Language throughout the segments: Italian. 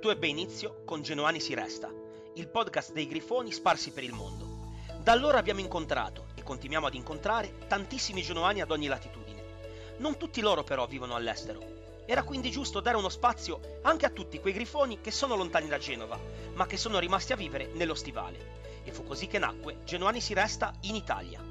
Tu ebbe inizio con Genoani si resta, il podcast dei grifoni sparsi per il mondo. Da allora abbiamo incontrato e continuiamo ad incontrare tantissimi genuani ad ogni latitudine. Non tutti loro però vivono all'estero. Era quindi giusto dare uno spazio anche a tutti quei grifoni che sono lontani da Genova, ma che sono rimasti a vivere nello stivale. E fu così che nacque Genoani si resta in Italia.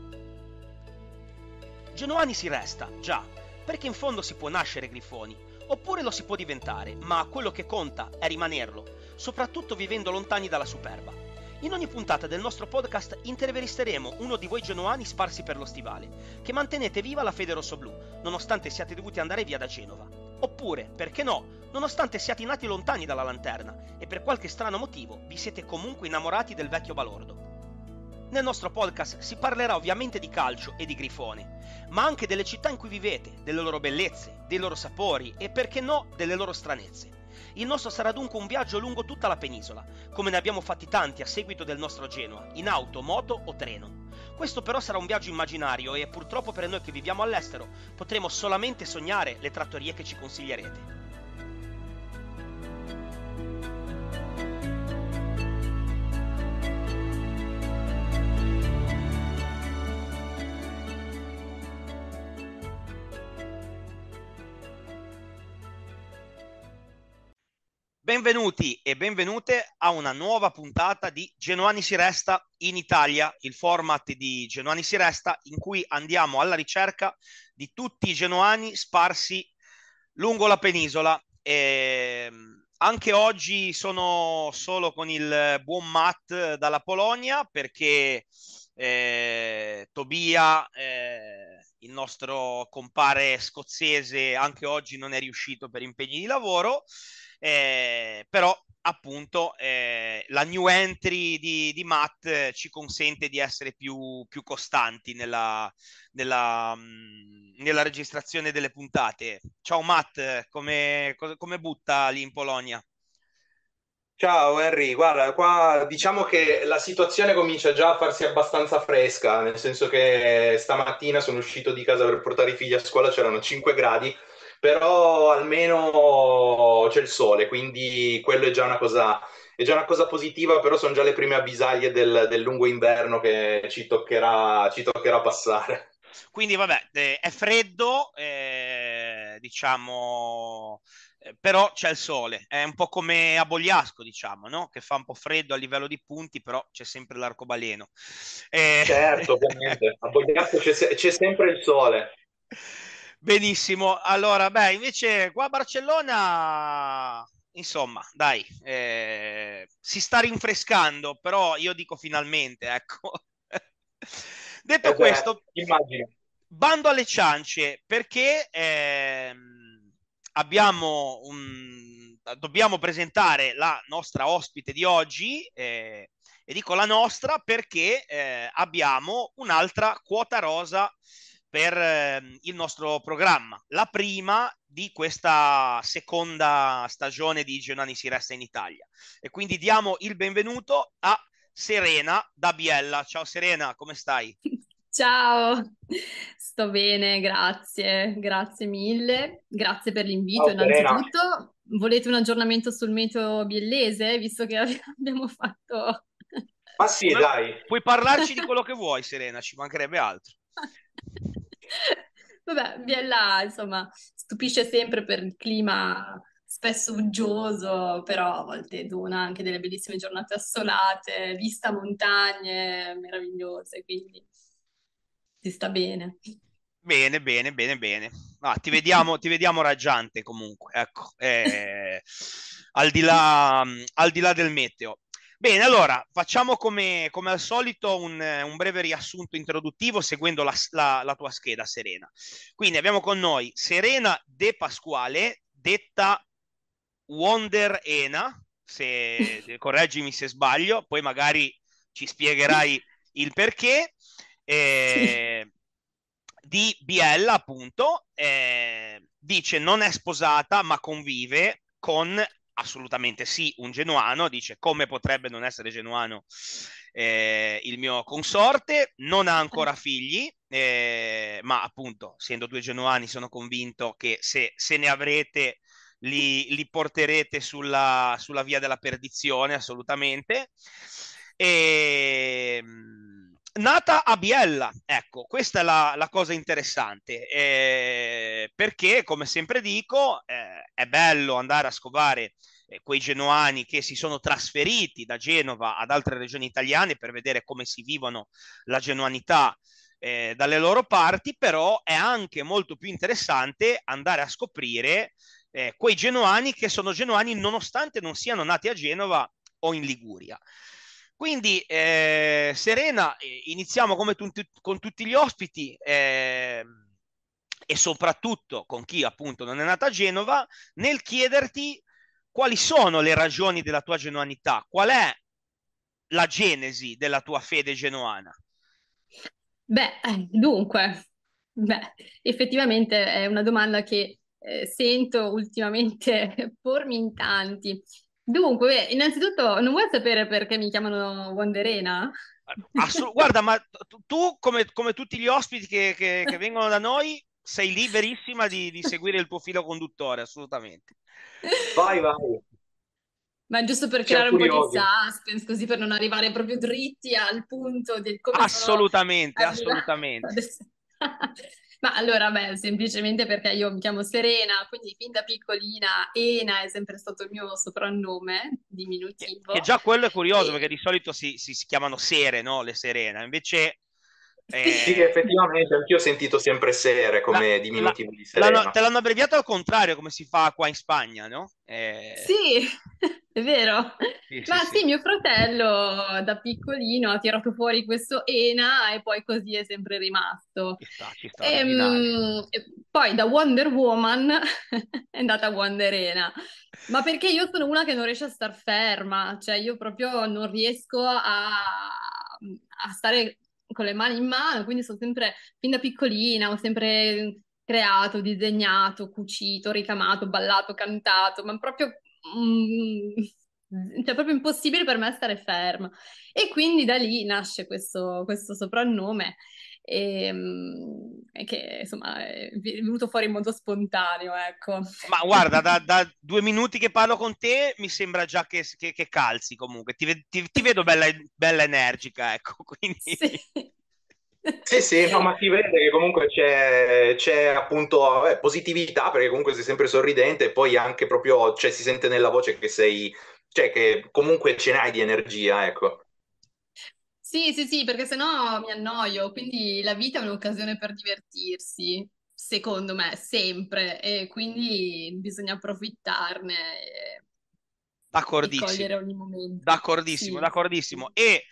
Genoani si resta, già, perché in fondo si può nascere grifoni, Oppure lo si può diventare, ma quello che conta è rimanerlo, soprattutto vivendo lontani dalla superba. In ogni puntata del nostro podcast intervisteremo uno di voi genuani sparsi per lo stivale, che mantenete viva la fede rossoblu, nonostante siate dovuti andare via da Genova. Oppure, perché no, nonostante siate nati lontani dalla lanterna e per qualche strano motivo vi siete comunque innamorati del vecchio balordo. Nel nostro podcast si parlerà ovviamente di calcio e di grifoni, ma anche delle città in cui vivete, delle loro bellezze, dei loro sapori e perché no delle loro stranezze. Il nostro sarà dunque un viaggio lungo tutta la penisola, come ne abbiamo fatti tanti a seguito del nostro Genoa, in auto, moto o treno. Questo però sarà un viaggio immaginario e purtroppo per noi che viviamo all'estero potremo solamente sognare le trattorie che ci consiglierete. Benvenuti e benvenute a una nuova puntata di Genuani si resta in Italia, il format di Genuani si resta in cui andiamo alla ricerca di tutti i genuani sparsi lungo la penisola. E ehm, anche oggi sono solo con il buon Matt dalla Polonia perché eh, Tobia, eh, il nostro compare scozzese, anche oggi non è riuscito per impegni di lavoro eh, però appunto eh, la new entry di, di, Matt eh, ci consente di essere più, più costanti nella, nella, mm, nella, registrazione delle puntate. Ciao Matt, come, come butta lì in Polonia? Ciao Henry, guarda, qua diciamo che la situazione comincia già a farsi abbastanza fresca, nel senso che stamattina sono uscito di casa per portare i figli a scuola, c'erano 5 gradi, però almeno c'è il sole, quindi quello è già una cosa, già una cosa positiva, però sono già le prime avvisaglie del, del lungo inverno che ci toccherà, ci toccherà passare. Quindi vabbè, eh, è freddo, eh, diciamo, eh, però c'è il sole, è un po' come a Bogliasco, diciamo, no? che fa un po' freddo a livello di punti, però c'è sempre l'arcobaleno. Eh... Certo, ovviamente, a Bogliasco c'è, c'è sempre il sole. Benissimo, allora, beh, invece qua a Barcellona, insomma, dai, eh, si sta rinfrescando, però io dico finalmente, ecco. Detto eh, questo, immagino. bando alle ciance, perché eh, abbiamo un... dobbiamo presentare la nostra ospite di oggi, eh, e dico la nostra perché eh, abbiamo un'altra quota rosa per eh, il nostro programma. La prima di questa seconda stagione di Genani si resta in Italia. E quindi diamo il benvenuto a Serena da Biella. Ciao Serena, come stai? Ciao, sto bene, grazie, grazie mille, grazie per l'invito Ciao, innanzitutto. Serena. Volete un aggiornamento sul metodo biellese, visto che abbiamo fatto... Ma sì, dai. Puoi parlarci di quello che vuoi, Serena, ci mancherebbe altro. Vabbè, Biella, insomma, stupisce sempre per il clima spesso uggioso, però a volte dona anche delle bellissime giornate assolate, vista montagne meravigliose, quindi si sta bene. Bene, bene, bene, bene. Ah, ti, vediamo, ti vediamo raggiante comunque, ecco, eh, al, di là, al di là del meteo. Bene, allora facciamo come, come al solito un, un, breve riassunto introduttivo seguendo la, la, la, tua scheda, Serena. Quindi abbiamo con noi Serena De Pasquale, detta Wonder Ena, se, correggimi se sbaglio, poi magari ci spiegherai il perché, eh, di Biella appunto, eh, dice non è sposata ma convive con assolutamente sì, un genuano, dice come potrebbe non essere genuano eh, il mio consorte, non ha ancora figli, eh, ma appunto, essendo due genuani, sono convinto che se, se ne avrete li, li porterete sulla, sulla, via della perdizione, assolutamente. E, ehm, nata a Biella, ecco, questa è la, la cosa interessante, eh, perché come sempre dico, eh, è bello andare a scovare eh, quei genoani che si sono trasferiti da Genova ad altre regioni italiane per vedere come si vivono la genuanità eh, dalle loro parti, però è anche molto più interessante andare a scoprire eh, quei genuani che sono genuani nonostante non siano nati a Genova o in Liguria. Quindi eh, Serena, eh, iniziamo come tu, con tutti gli ospiti eh, e soprattutto con chi appunto non è nata a Genova, nel chiederti quali sono le ragioni della tua genuanità? Qual è la genesi della tua fede genuana? Beh, eh, dunque, beh, effettivamente è una domanda che eh, sento ultimamente pormi in tanti. Dunque, beh, innanzitutto, non vuoi sapere perché mi chiamano Wanderena? Assolut- guarda, ma tu, come, come, tutti gli ospiti che, che, che vengono da noi, sei liberissima di, di seguire il tuo filo conduttore, assolutamente. Vai, vai. Ma giusto per creare un curioso. po' di suspense, così per non arrivare proprio dritti al punto del come Assolutamente, assolutamente. Ma allora, beh, semplicemente perché io mi chiamo Serena, quindi fin da piccolina Ena è sempre stato il mio soprannome diminutivo. E già quello è curioso, e... perché di solito si, si, si chiamano Sere, no? Le Serena, invece eh... effettivamente, anch'io ho sentito sempre sere come la, diminutivo la, di sereno. te l'hanno abbreviato al contrario, come si fa qua in Spagna, no? Eh... Sì, è vero. Sì, Ma sì, sì, mio fratello da piccolino ha tirato fuori questo Ena e poi così è sempre rimasto. Ci sta, ci sta, ehm, poi da Wonder Woman è andata Wonder Ena. Ma perché io sono una che non riesce a star ferma, cioè io proprio non riesco a, a stare con le mani in mano, quindi sono sempre, fin da piccolina, ho sempre creato, disegnato, cucito, ricamato, ballato, cantato, ma proprio... Mm, cioè, proprio impossibile per me stare ferma. E quindi da lì nasce questo, questo soprannome e, ehm, che insomma è venuto fuori in modo spontaneo, ecco. Ma guarda, da, da due minuti che parlo con te mi sembra già che, che, che calzi comunque, ti, ti, ti vedo bella, bella, energica, ecco, quindi... Sì. Sì, sì, no, ma si vede che comunque c'è, c'è appunto eh, positività perché comunque sei sempre sorridente e poi anche proprio cioè, si sente nella voce che sei, cioè che comunque ce n'hai di energia, ecco. Sì, sì, sì, perché sennò mi annoio, quindi la vita è un'occasione per divertirsi, secondo me, sempre, e quindi bisogna approfittarne e, e cogliere ogni momento. D'accordissimo, sì. d'accordissimo. E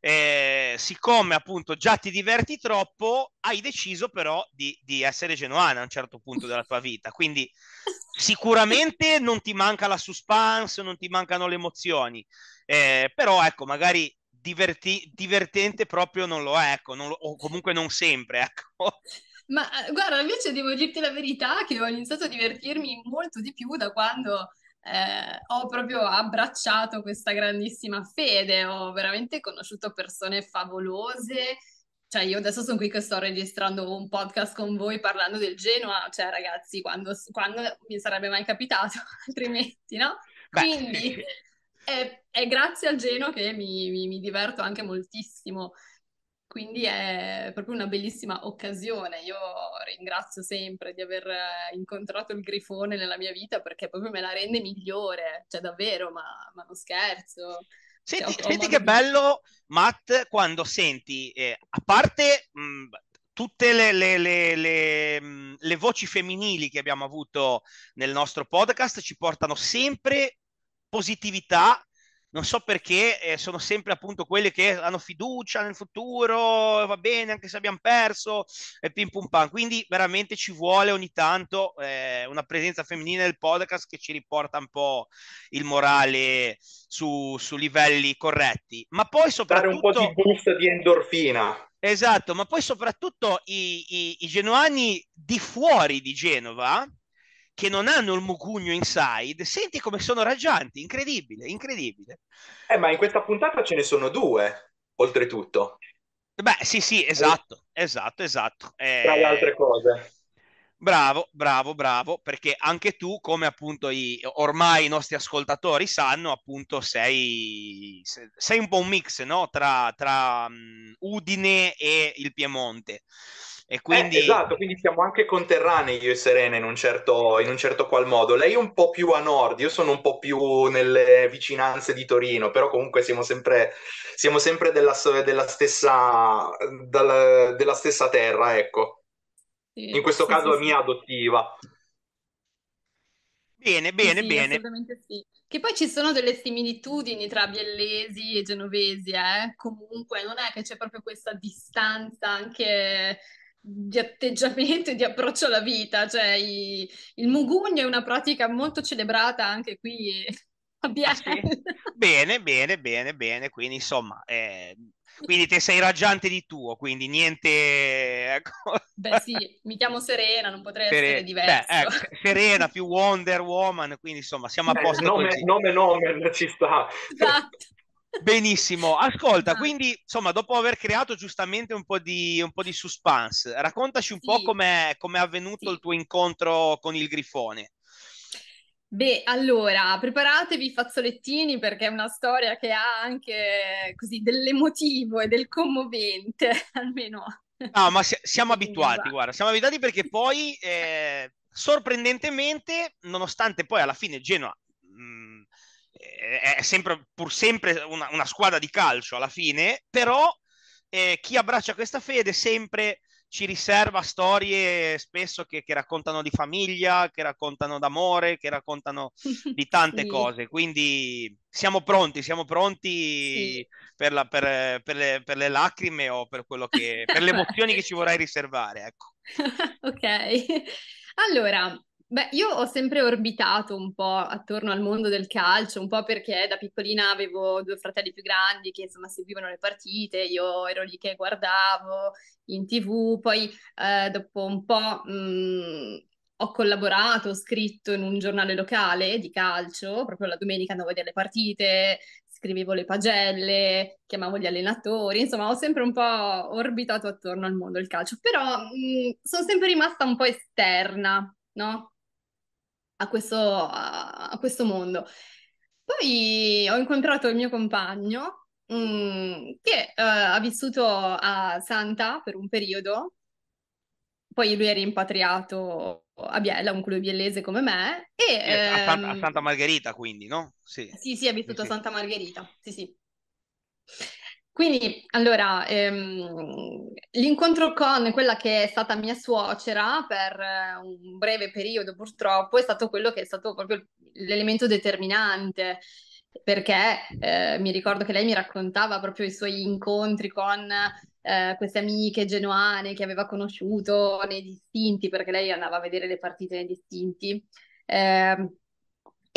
eh, siccome appunto già ti diverti troppo, hai deciso però di, di, essere genuana a un certo punto della tua vita. Quindi sicuramente non ti manca la suspense, non ti mancano le emozioni, eh, però ecco, magari diverti- divertente proprio non lo è, ecco, non lo, o comunque non sempre, ecco. Ma eh, guarda, invece devo dirti la verità che ho iniziato a divertirmi molto di più da quando eh, ho proprio abbracciato questa grandissima fede, ho veramente conosciuto persone favolose. Cioè, io adesso sono qui che sto registrando un podcast con voi parlando del Genoa, cioè ragazzi, quando, quando mi sarebbe mai capitato, altrimenti no? Beh, Quindi è, è grazie al Geno che mi, mi, mi diverto anche moltissimo quindi è proprio una bellissima occasione. Io ringrazio sempre di aver eh, incontrato il grifone nella mia vita perché proprio me la rende migliore, cioè davvero, ma, ma non scherzo. Cioè, senti, cioè, ho, senti che di... bello, Matt, quando senti, eh, a parte mh, mm, tutte le, le, le, mm, le voci femminili che abbiamo avuto nel nostro podcast, ci portano sempre positività, non so perché, eh, sono sempre appunto quelle che hanno fiducia nel futuro, va bene anche se abbiamo perso, e pim pum pam. Quindi veramente ci vuole ogni tanto eh, una presenza femminile nel podcast che ci riporta un po' il morale su, su livelli corretti. Ma poi soprattutto... Dare un po' di boost di endorfina. Esatto, ma poi soprattutto i, i, i genuani di fuori di Genova che non hanno il mucugno inside, senti come sono raggianti, incredibile, incredibile. Eh, ma in questa puntata ce ne sono due, oltretutto. Beh, sì, sì, esatto, eh. esatto, esatto. Eh... Tra le altre eh, cose. Bravo, bravo, bravo, perché anche tu, come appunto i, ormai i nostri ascoltatori sanno, appunto sei, sei un po' un mix no? tra, tra um, Udine e il Piemonte. E eh, quindi... Eh, esatto, quindi siamo anche conterranei io e Serena in un, certo, in un certo qual modo. Lei è un po' più a nord, io sono un po' più nelle vicinanze di Torino, però comunque siamo sempre, siamo sempre della, della, stessa, dalla, della, stessa, terra, ecco. Sì, in questo sì, caso sì, mia adottiva. Bene, bene, bene. Che poi ci sono delle similitudini tra biellesi e genovesi, eh? Comunque non è che c'è proprio questa distanza anche di atteggiamento e di approccio alla vita, cioè i, il mugugno è una pratica molto celebrata anche qui ah, Bene, bene, bene, bene, quindi insomma, eh, quindi te sei raggiante di tuo, quindi niente... Ecco. Beh sì, mi chiamo Serena, non potrei Seren- essere diversa. ecco, Serena più Wonder Woman, quindi insomma siamo a eh, posto. Eh, nome, così. nome, nome, ci sta. Esatto. Benissimo, ascolta, ah. quindi insomma dopo aver creato giustamente un po' di, un po di suspense, raccontaci un sì. po' come è avvenuto sì. il tuo incontro con il grifone. Beh, allora, preparatevi i fazzolettini perché è una storia che ha anche così dell'emotivo e del commovente, almeno. No, ma si- siamo abituati, guarda, siamo abituati perché poi, eh, sorprendentemente, nonostante poi alla fine Genoa è sempre, pur sempre una, una squadra di calcio alla fine, però eh, chi abbraccia questa fede sempre ci riserva storie spesso che, che, raccontano di famiglia, che raccontano d'amore, che raccontano di tante sì. cose. Quindi siamo pronti, siamo pronti sì. per, la, per, per, le, per, le, lacrime o per, quello che, per le emozioni che ci vorrai riservare. Ecco. ok, allora Beh, io ho sempre orbitato un po' attorno al mondo del calcio, un po' perché da piccolina avevo due fratelli più grandi che insomma seguivano le partite, io ero lì che guardavo in tv, poi eh, dopo un po' mh, mm, ho collaborato, ho scritto in un giornale locale di calcio, proprio la domenica andavo a vedere le partite, scrivevo le pagelle, chiamavo gli allenatori, insomma ho sempre un po' orbitato attorno al mondo del calcio, però mh, mm, sono sempre rimasta un po' esterna, no? a questo, a, questo mondo. Poi ho incontrato il mio compagno Mm, che uh, ha vissuto a Santa per un periodo, poi lui è rimpatriato a Biella, un club biellese come me, e, eh, a, Santa, a, ehm, Santa, Margherita quindi, no? Sì, sì, sì ha vissuto sì, a Santa Margherita, sì, sì. Quindi, allora, ehm, l'incontro con quella che è stata mia suocera per eh, un breve periodo purtroppo è stato quello che è stato proprio l'elemento determinante, perché eh, mi ricordo che lei mi raccontava proprio i suoi incontri con eh, queste amiche genuane che aveva conosciuto nei distinti, perché lei andava a vedere le partite nei distinti. Eh,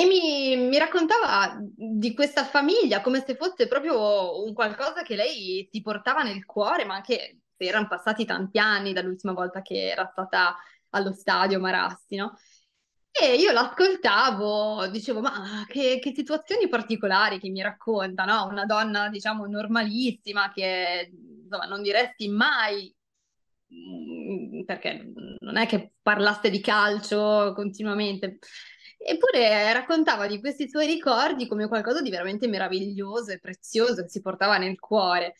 e mi, mi, raccontava di questa famiglia come se fosse proprio un qualcosa che lei ti portava nel cuore, ma anche se erano passati tanti anni dall'ultima volta che era stata allo stadio Marassi, no? E io l'ascoltavo, dicevo, ma che, che situazioni particolari che mi racconta, no? Una donna, diciamo, normalissima che, insomma, non diresti mai mm, perché non è che parlasse di calcio continuamente, Eppure eh, raccontava di questi suoi ricordi come qualcosa di veramente meraviglioso e prezioso che si portava nel cuore.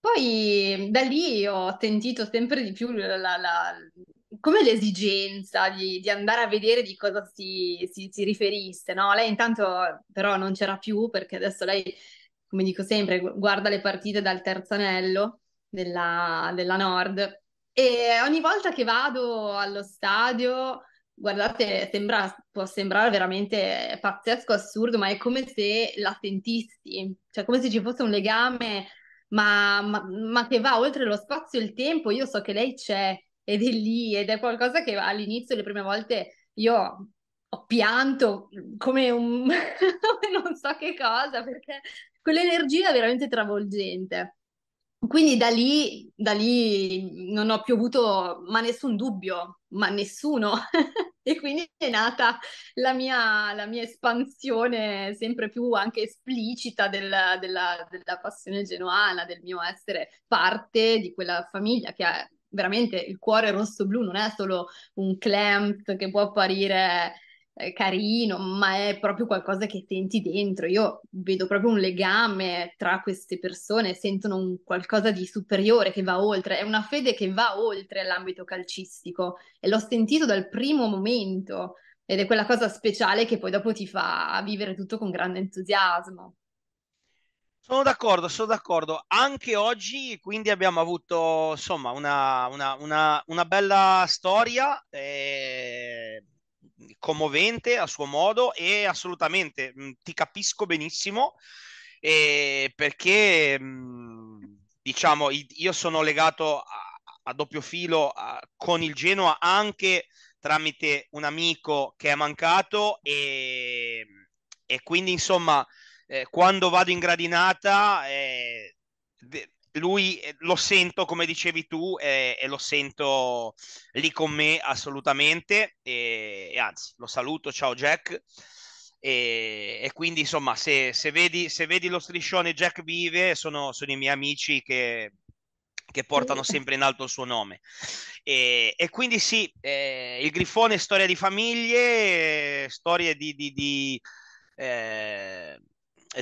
Poi mm, da lì ho sentito sempre di più la, la, la, come l'esigenza di, di, andare a vedere di cosa si, si, si riferisse. No? Lei intanto però non c'era più perché adesso lei, come dico sempre, guarda le partite dal terzo anello della, della Nord e ogni volta che vado allo stadio guardate, sembra, può sembrare veramente pazzesco, assurdo, ma è come se la sentissi, cioè come se ci fosse un legame, ma, ma, ma che va oltre lo spazio e il tempo. Io so che lei c'è ed è lì ed è qualcosa che all'inizio, le prime volte, io ho pianto come un non so che cosa, perché quell'energia è veramente travolgente. Quindi da lì, da lì non ho più avuto ma nessun dubbio, ma nessuno. e quindi è nata la mia, la mia, espansione sempre più anche esplicita della, della, della passione genuana, del mio essere parte di quella famiglia che è veramente il cuore rosso-blu, non è solo un clamp che può apparire carino, ma è proprio qualcosa che senti dentro. Io vedo proprio un legame tra queste persone, sentono un qualcosa di superiore che va oltre, è una fede che va oltre l'ambito calcistico e l'ho sentito dal primo momento ed è quella cosa speciale che poi dopo ti fa vivere tutto con grande entusiasmo. Sono d'accordo, sono d'accordo. Anche oggi quindi abbiamo avuto insomma una, una, una, una bella storia. E eh, commovente a suo modo e assolutamente mh, ti capisco benissimo eh, perché mh, diciamo io sono legato a, a doppio filo a, con il Genoa anche tramite un amico che è mancato e, e quindi insomma eh, quando vado in gradinata eh, lui eh, lo sento come dicevi tu eh, e lo sento lì con me assolutamente e, e anzi lo saluto, ciao Jack e, e quindi insomma se, se, vedi, se, vedi, lo striscione Jack vive sono, sono i miei amici che, che, portano sempre in alto il suo nome e, e quindi sì, eh, il Grifone è storia di famiglie, storie di... di, di eh,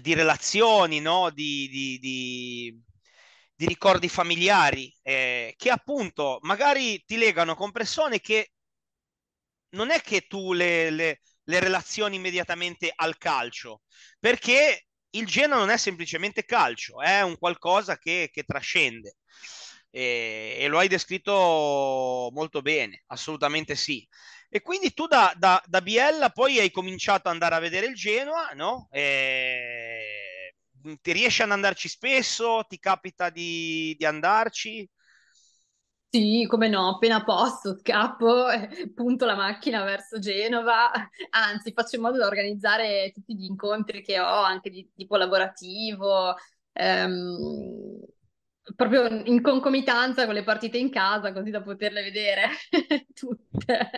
di relazioni, no? di, di, di, di ricordi familiari eh, che appunto magari ti legano con persone che non è che tu le, le, le relazioni immediatamente al calcio, perché il Genoa non è semplicemente calcio, è un qualcosa che, che trascende. E, e, lo hai descritto molto bene, assolutamente sì. E quindi tu da, da, da Biella poi hai cominciato ad andare a vedere il Genoa, no? E eh, Mm, ti riesci ad andarci spesso? Ti capita di, di andarci? Sì, come no, appena posto, scappo, eh, punto la macchina verso Genova, anzi faccio in modo da organizzare tutti gli incontri che ho, anche di tipo lavorativo, ehm, proprio in concomitanza con le partite in casa, così da poterle vedere tutte.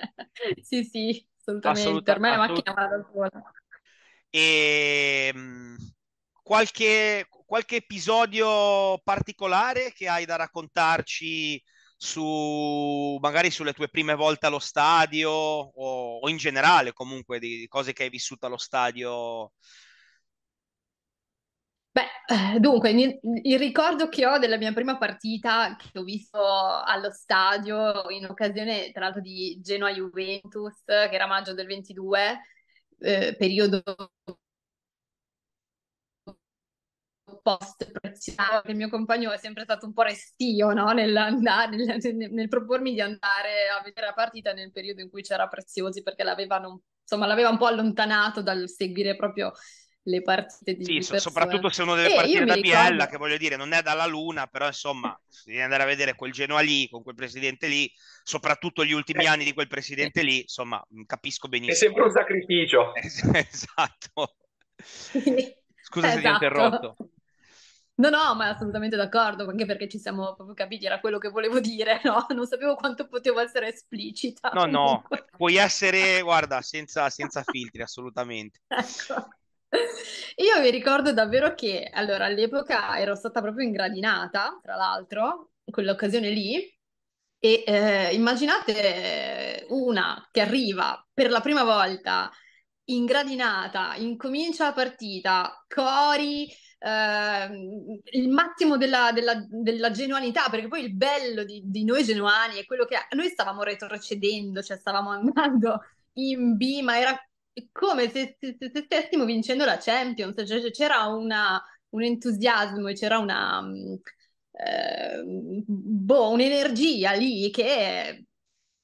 sì, sì, assolutamente, Assoluta, ormai la macchina va da sola. E ehm, qualche, qualche episodio particolare che hai da raccontarci su magari sulle tue prime volte allo stadio o, o in generale comunque di, di, cose che hai vissuto allo stadio? Beh, eh, dunque, il, ricordo che ho della mia prima partita che ho visto allo stadio in occasione tra l'altro di Genoa Juventus, che era maggio del 22, eh, periodo post prezioso, che il mio compagno è sempre stato un po' restio no? nell'andare, nel, nel, propormi di andare a vedere la partita nel periodo in cui c'era Preziosi perché l'avevano, insomma, l'aveva un po' allontanato dal seguire proprio le partite di Sì, persone. soprattutto se uno deve eh, partire da ricordo... Biella, che voglio dire, non è dalla luna, però insomma, si deve andare a vedere quel Genoa lì, con quel presidente lì, soprattutto gli ultimi eh. anni di quel presidente lì, insomma, mm, capisco benissimo. È sempre un sacrificio. esatto. Scusa esatto. se ti ho esatto. interrotto. No, no, ma è assolutamente d'accordo, anche perché ci siamo proprio capiti, era quello che volevo dire, no? Non sapevo quanto potevo essere esplicita. No, no, puoi essere, guarda, senza, senza filtri, assolutamente. Ecco. Io vi ricordo davvero che, allora, all'epoca ero stata proprio ingradinata, tra l'altro, in quell'occasione lì, e eh, immaginate una che arriva per la prima volta ingradinata, incomincia la partita, cori Uh, il massimo della, della, della, genuanità, perché poi il bello di, di, noi genuani è quello che noi stavamo retrocedendo, cioè stavamo andando in B, ma era come se, se, se stessimo vincendo la Champions, cioè, c'era una, un entusiasmo e c'era una, eh, boh, un'energia lì che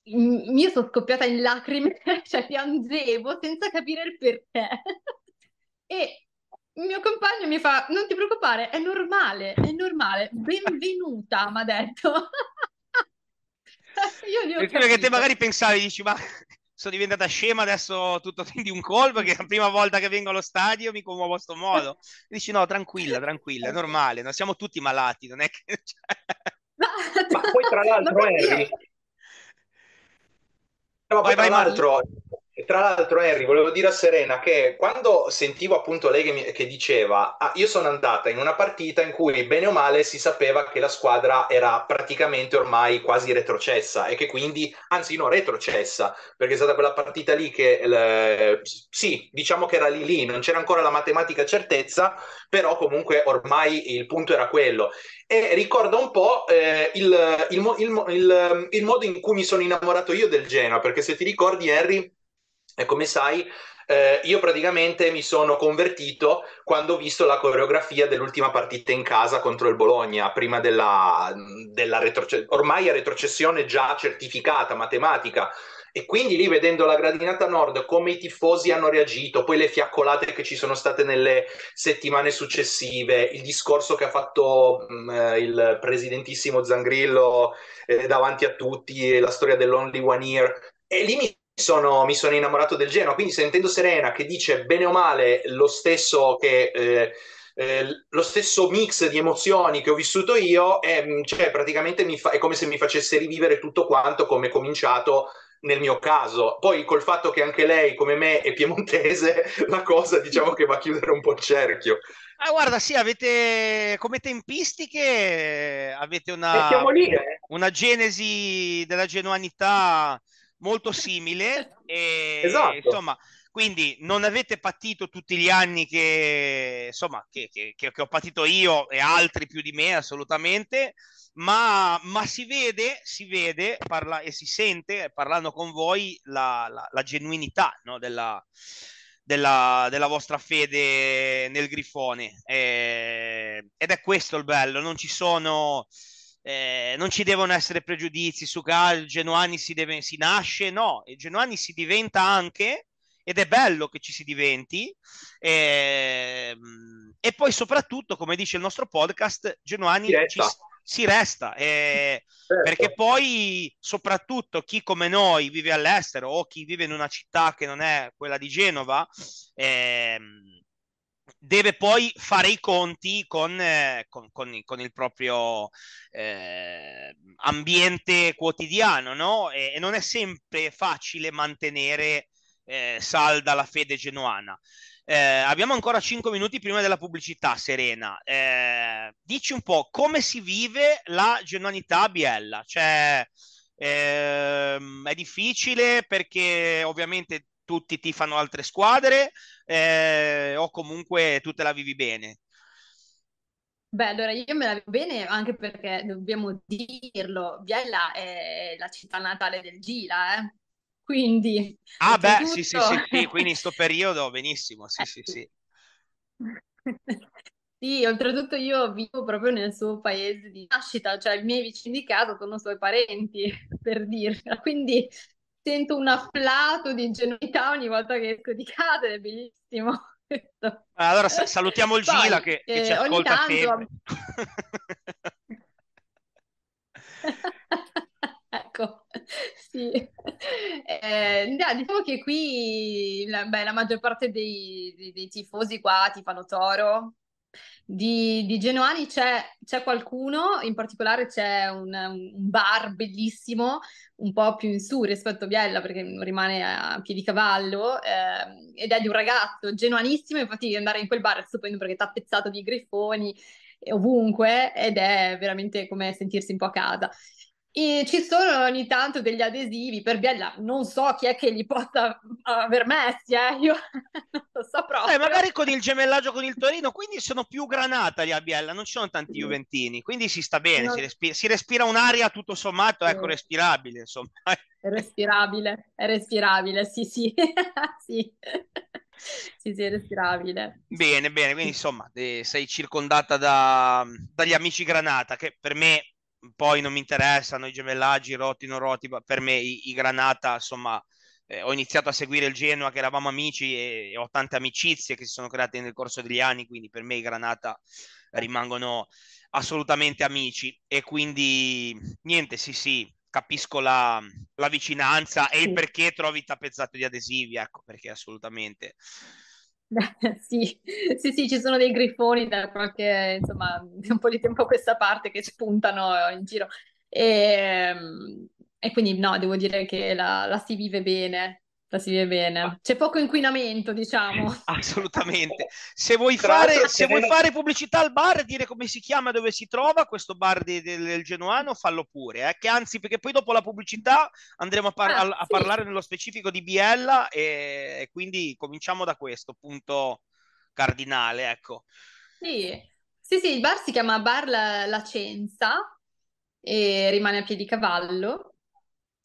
io sono scoppiata in lacrime, cioè piangevo senza capire il perché. e il mio compagno mi fa, non ti preoccupare, è normale, è normale, benvenuta, mi ha detto. Io li ho Perché che te magari pensavi, dici, ma sono diventata scema adesso tutto di un colpo perché è la prima volta che vengo allo stadio mi commuovo a questo modo. E dici no, tranquilla, tranquilla, è normale, non siamo tutti malati, non è che... Cioè". ma poi tra l'altro, Harry, Vai, poi, tra l'altro, e tra l'altro, Henry, volevo dire a Serena che quando sentivo appunto lei che, mi, che diceva ah, io sono andata in una partita in cui bene o male si sapeva che la squadra era praticamente ormai quasi retrocessa e che quindi, anzi no, retrocessa, perché è stata quella partita lì che le, eh, sì, diciamo che era lì lì, non c'era ancora la matematica certezza, però comunque ormai il punto era quello. E ricorda un po' eh, il, il, il, il modo in cui mi sono innamorato io del Genoa, perché se ti ricordi, Henry e come sai, eh, io praticamente mi sono convertito quando ho visto la coreografia dell'ultima partita in casa contro il Bologna, prima della, della retrocessione, ormai a retrocessione già certificata, matematica. E quindi lì vedendo la gradinata nord, come i tifosi hanno reagito, poi le fiaccolate che ci sono state nelle settimane successive, il discorso che ha fatto mh, mm, eh, il presidentissimo Zangrillo eh, davanti a tutti, la storia dell'Only One Year, e lì mi sono, mi sono innamorato del Genoa. Quindi sentendo Serena che dice bene o male lo stesso che... Eh, eh, lo stesso mix di emozioni che ho vissuto io è, mm, cioè, praticamente fa, è come se mi facesse rivivere tutto quanto come è cominciato nel mio caso. Poi col fatto che anche lei, come me, è piemontese, la cosa diciamo che va a chiudere un po' il cerchio. Ah, guarda, sì, avete come tempistiche, avete una, eh. una genesi della genuanità molto simile. E, esatto. Insomma, quindi non avete patito tutti gli anni che, insomma, che, che, che ho patito io e altri più di me assolutamente, ma, ma si vede, si vede parla, e si sente parlando con voi la, la, la genuinità no, della, della, della, vostra fede nel grifone. E, eh, ed è questo il bello, non ci sono eh, non ci devono essere pregiudizi su che Genoani si, deve, si nasce, no, il Genuani si diventa anche ed è bello che ci si diventi eh, e poi soprattutto, come dice il nostro podcast, Genoani si resta, ci, si resta eh, certo. perché poi soprattutto chi come noi vive all'estero o chi vive in una città che non è quella di Genova, ehm, deve poi fare i conti con, eh, con, con, con il proprio eh, ambiente quotidiano, no? E, e, non è sempre facile mantenere eh, salda la fede genuana. Eh, abbiamo ancora 5 minuti prima della pubblicità, Serena. Eh, dici un po' come si vive la genuanità a Biella? Cioè, ehm, è difficile perché ovviamente tutti tifano altre squadre eh, o comunque tu te la vivi bene? Beh, allora io me la vivo bene anche perché dobbiamo dirlo, Biella è la città natale del Gila, eh? Quindi... Ah beh, tutto... sì, sì, sì, sì, quindi in sto periodo benissimo, sì, eh, sì, sì. Sì, oltretutto io vivo proprio nel suo paese di nascita, cioè i miei vicini di casa sono suoi parenti, per dirla, quindi sento un afflato di ingenuità ogni volta che esco di casa, è bellissimo. Allora salutiamo il Poi, Gila che, che ci eh, ascolta tanto... ecco, sì. Eh, diciamo che qui la, beh, la maggior parte dei, dei, dei tifosi qua ti fanno toro, di, di Genuani c'è, c'è, qualcuno, in particolare c'è un, un, bar bellissimo, un po' più in su rispetto a Biella perché rimane a Piedicavallo eh, ed è di un ragazzo genuanissimo, infatti andare in quel bar è stupendo perché è tappezzato di grifoni ovunque ed è veramente come sentirsi un po' a casa. E ci sono ogni tanto degli adesivi per Biella, non so chi è che li possa aver messi, eh. io non lo so eh, proprio. Eh, magari con il gemellaggio con il Torino, quindi sono più granata lì a Biella, non ci sono tanti mm. Juventini, quindi si sta bene, no. si, respira, si, respira, un'aria tutto sommato, ecco, respirabile, insomma. È respirabile, è respirabile, sì, sì, sì sì, sì, respirabile. Bene, bene, quindi insomma eh, sei circondata da, dagli amici Granata, che per me poi non mi interessano i gemellaggi, Rotti, non Rotti, per me i, i Granata, insomma, eh, ho iniziato a seguire il Genoa che eravamo amici e, e, ho tante amicizie che si sono create nel corso degli anni, quindi per me i Granata rimangono assolutamente amici e quindi niente, sì, sì, capisco la, la vicinanza sì. e il perché trovi tappezzato di adesivi, ecco perché assolutamente sì, sì, sì, ci sono dei grifoni da qualche, insomma, un po' di tempo a questa parte che spuntano eh, in giro. E, ehm, e quindi no, devo dire che la, la si vive bene, la si vive bene. Ah. C'è poco inquinamento, diciamo. Assolutamente. Se vuoi, fare, se vuoi fare, pubblicità al bar, dire come si chiama, dove si trova questo bar di, del, del, genuano, fallo pure. Eh? Che anzi, perché poi dopo la pubblicità andremo a, par- ah, a, a sì. parlare nello specifico di Biella e, e quindi cominciamo da questo punto cardinale, ecco. Sì. sì, sì, il bar si chiama Bar La, la Cenza e rimane a piedi cavallo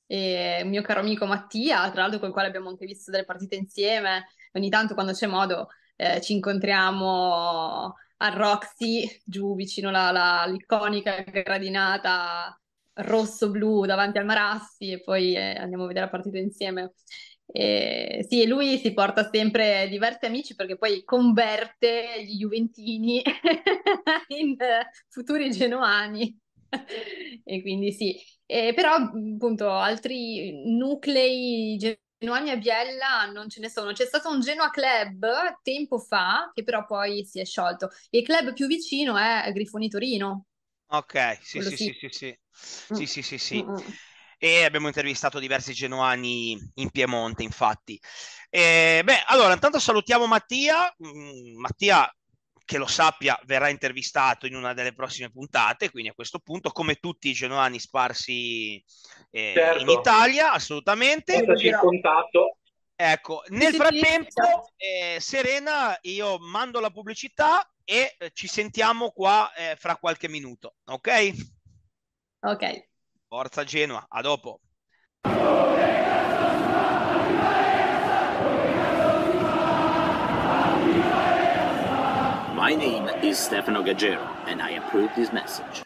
e un mio caro amico Mattia, tra l'altro con il quale abbiamo anche visto delle partite insieme, ogni tanto quando c'è modo eh, ci incontriamo a Roxy, giù vicino all'iconica gradinata rosso-blu davanti al Marassi e poi eh, andiamo a vedere la partita insieme. E, sì, lui si porta sempre diversi amici perché poi converte gli Juventini in futuri genuani e quindi sì. Eh, però mhmm, appunto altri nuclei genuani e Biella non ce ne sono. C'è stato un Genoa Club tempo fa che però poi si è sciolto. Il club più vicino è Grifoni Torino. Ok, sì, sì, sì, sì, sì. Sì, mm. sì, sì, sì. Mm, mm. E abbiamo intervistato diversi genuani in Piemonte, infatti. E, beh, allora, intanto salutiamo Mattia. Mattia, che lo sappia verrà intervistato in una delle prossime puntate, quindi a questo punto, come tutti i genuani sparsi eh, certo. in Italia, assolutamente. contatto. Ecco, nel ecco, frattempo, eh, Serena, io mando la pubblicità e eh, ci sentiamo qua eh, fra qualche minuto, ok? Ok. Forza Genoa, a dopo. My name is Stefano Gaggero and I approve this message.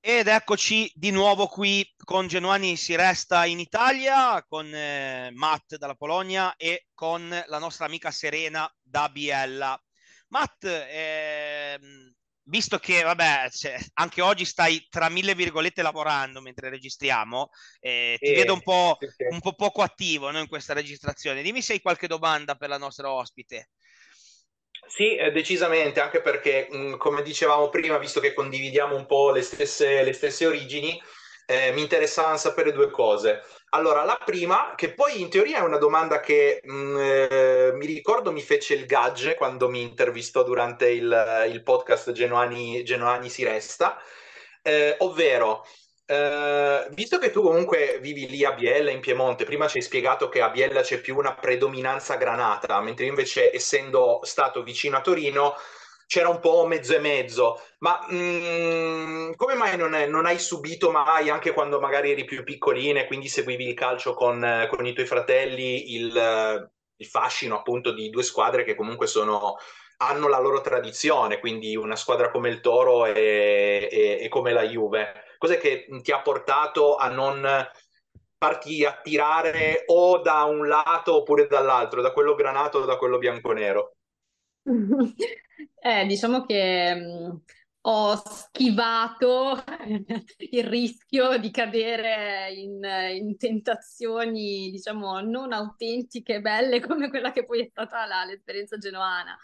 Ed eccoci di nuovo qui con Genuani si resta in Italia, con eh, Matt dalla Polonia e con la nostra amica Serena da Biella. Matt, eh, visto che vabbè, cioè, anche oggi stai tra mille virgolette lavorando mentre registriamo, eh, ti eh, vedo un po', un po' poco attivo no, in questa registrazione. Dimmi se hai qualche domanda per la nostra ospite. Sì, eh, decisamente, anche perché, mm, come dicevamo prima, visto che condividiamo un po' le stesse, le stesse origini, eh, mi interessavano sapere due cose. Allora, la prima, che poi in teoria è una domanda che mh, mm, eh, mi ricordo mi fece il Gagge quando mi intervistò durante il, il podcast Genoani, Genoani si resta, eh, ovvero eh, visto che tu comunque vivi lì a Biella, in Piemonte, prima ci hai spiegato che a Biella c'è più una predominanza granata, mentre invece essendo stato vicino a Torino c'era un po' mezzo e mezzo, ma mh, mm, come mai non, è, non, hai subito mai, anche quando magari eri più piccolina e quindi seguivi il calcio con, con i tuoi fratelli, il, il, fascino appunto di due squadre che comunque sono, hanno la loro tradizione, quindi una squadra come il Toro e, e, e come la Juve? Cos'è che ti ha portato a non farti attirare o da un lato oppure dall'altro, da quello granato o da quello bianco-nero? eh, diciamo che ho schivato il rischio di cadere in, in, tentazioni, diciamo, non autentiche, belle come quella che poi è stata la, l'esperienza genoana.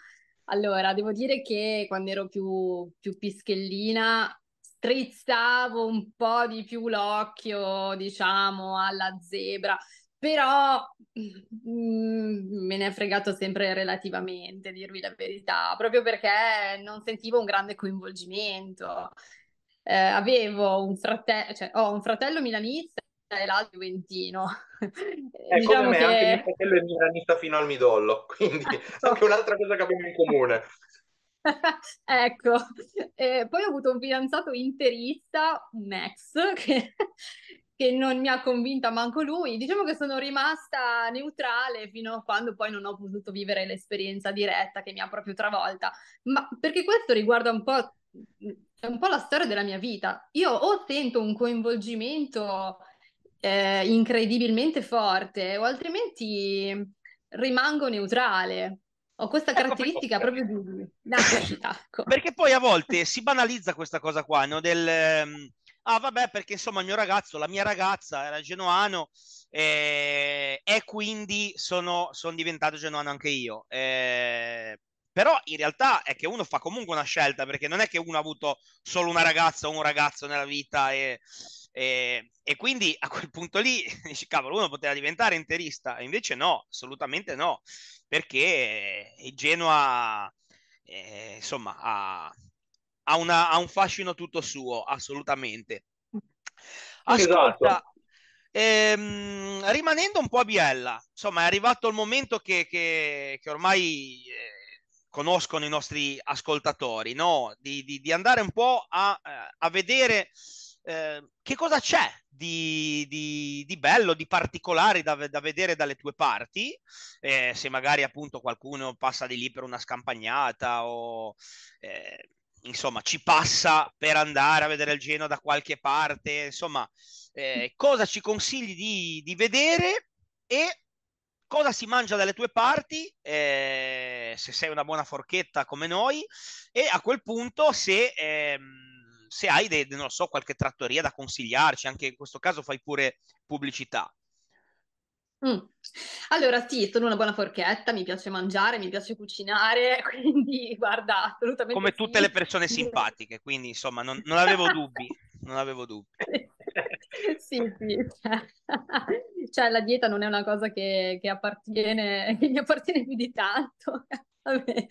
Allora, devo dire che quando ero più, più pischellina strizzavo un po' di più l'occhio, diciamo, alla zebra, però mh, mm, me ne è fregato sempre relativamente, dirvi la verità, proprio perché non sentivo un grande coinvolgimento. Eh, avevo un fratello, cioè ho un fratello milanista e l'altro ventino. Eh, eh, diciamo come me, che... anche mio fratello è milanista fino al midollo, quindi anche un'altra cosa che abbiamo in comune. ecco, eh, poi ho avuto un fidanzato interista, un ex, che, che non mi ha convinta manco lui. Diciamo che sono rimasta neutrale fino a quando poi non ho potuto vivere l'esperienza diretta che mi ha proprio travolta. Ma perché questo riguarda un po', un po la storia della mia vita. Io o sento un coinvolgimento eh, incredibilmente forte, o altrimenti rimango neutrale. Ho questa ecco caratteristica perché... proprio di nascita. Ecco. Perché poi a volte si banalizza questa cosa qua, no? Del ehm, ah vabbè perché insomma il mio ragazzo, la mia ragazza era genuano eh, e quindi sono, sono, diventato genuano anche io. Eh, però in realtà è che uno fa comunque una scelta perché non è che uno ha avuto solo una ragazza o un ragazzo nella vita e, e, e quindi a quel punto lì cavolo uno poteva diventare interista e invece no, assolutamente no perché eh, il Genoa, eh, insomma, ha, ha, una, ha, un fascino tutto suo, assolutamente. Esatto. Ascolta, esatto. ehm, rimanendo un po' a Biella, insomma, è arrivato il momento che, che, che ormai... Eh, conoscono i nostri ascoltatori, no? di, di, di, andare un po' a, eh, a vedere Ehm, che cosa c'è di, di, di bello, di particolare da, da, vedere dalle tue parti? Eh, se magari appunto qualcuno passa di lì per una scampagnata o eh, insomma ci passa per andare a vedere il Genoa da qualche parte, insomma eh, cosa ci consigli di, di, vedere e cosa si mangia dalle tue parti eh, se sei una buona forchetta come noi e a quel punto se... Ehm, se hai de, non so, qualche trattoria da consigliarci, anche in questo caso fai pure pubblicità. Mm. Allora sì, sono una buona forchetta, mi piace mangiare, mi piace cucinare, quindi guarda, assolutamente... Come tutte le persone simpatiche, quindi insomma non, non avevo dubbi, non avevo dubbi. sì, sì, cioè la dieta non è una cosa che, che appartiene, che mi appartiene più di tanto. Vabbè.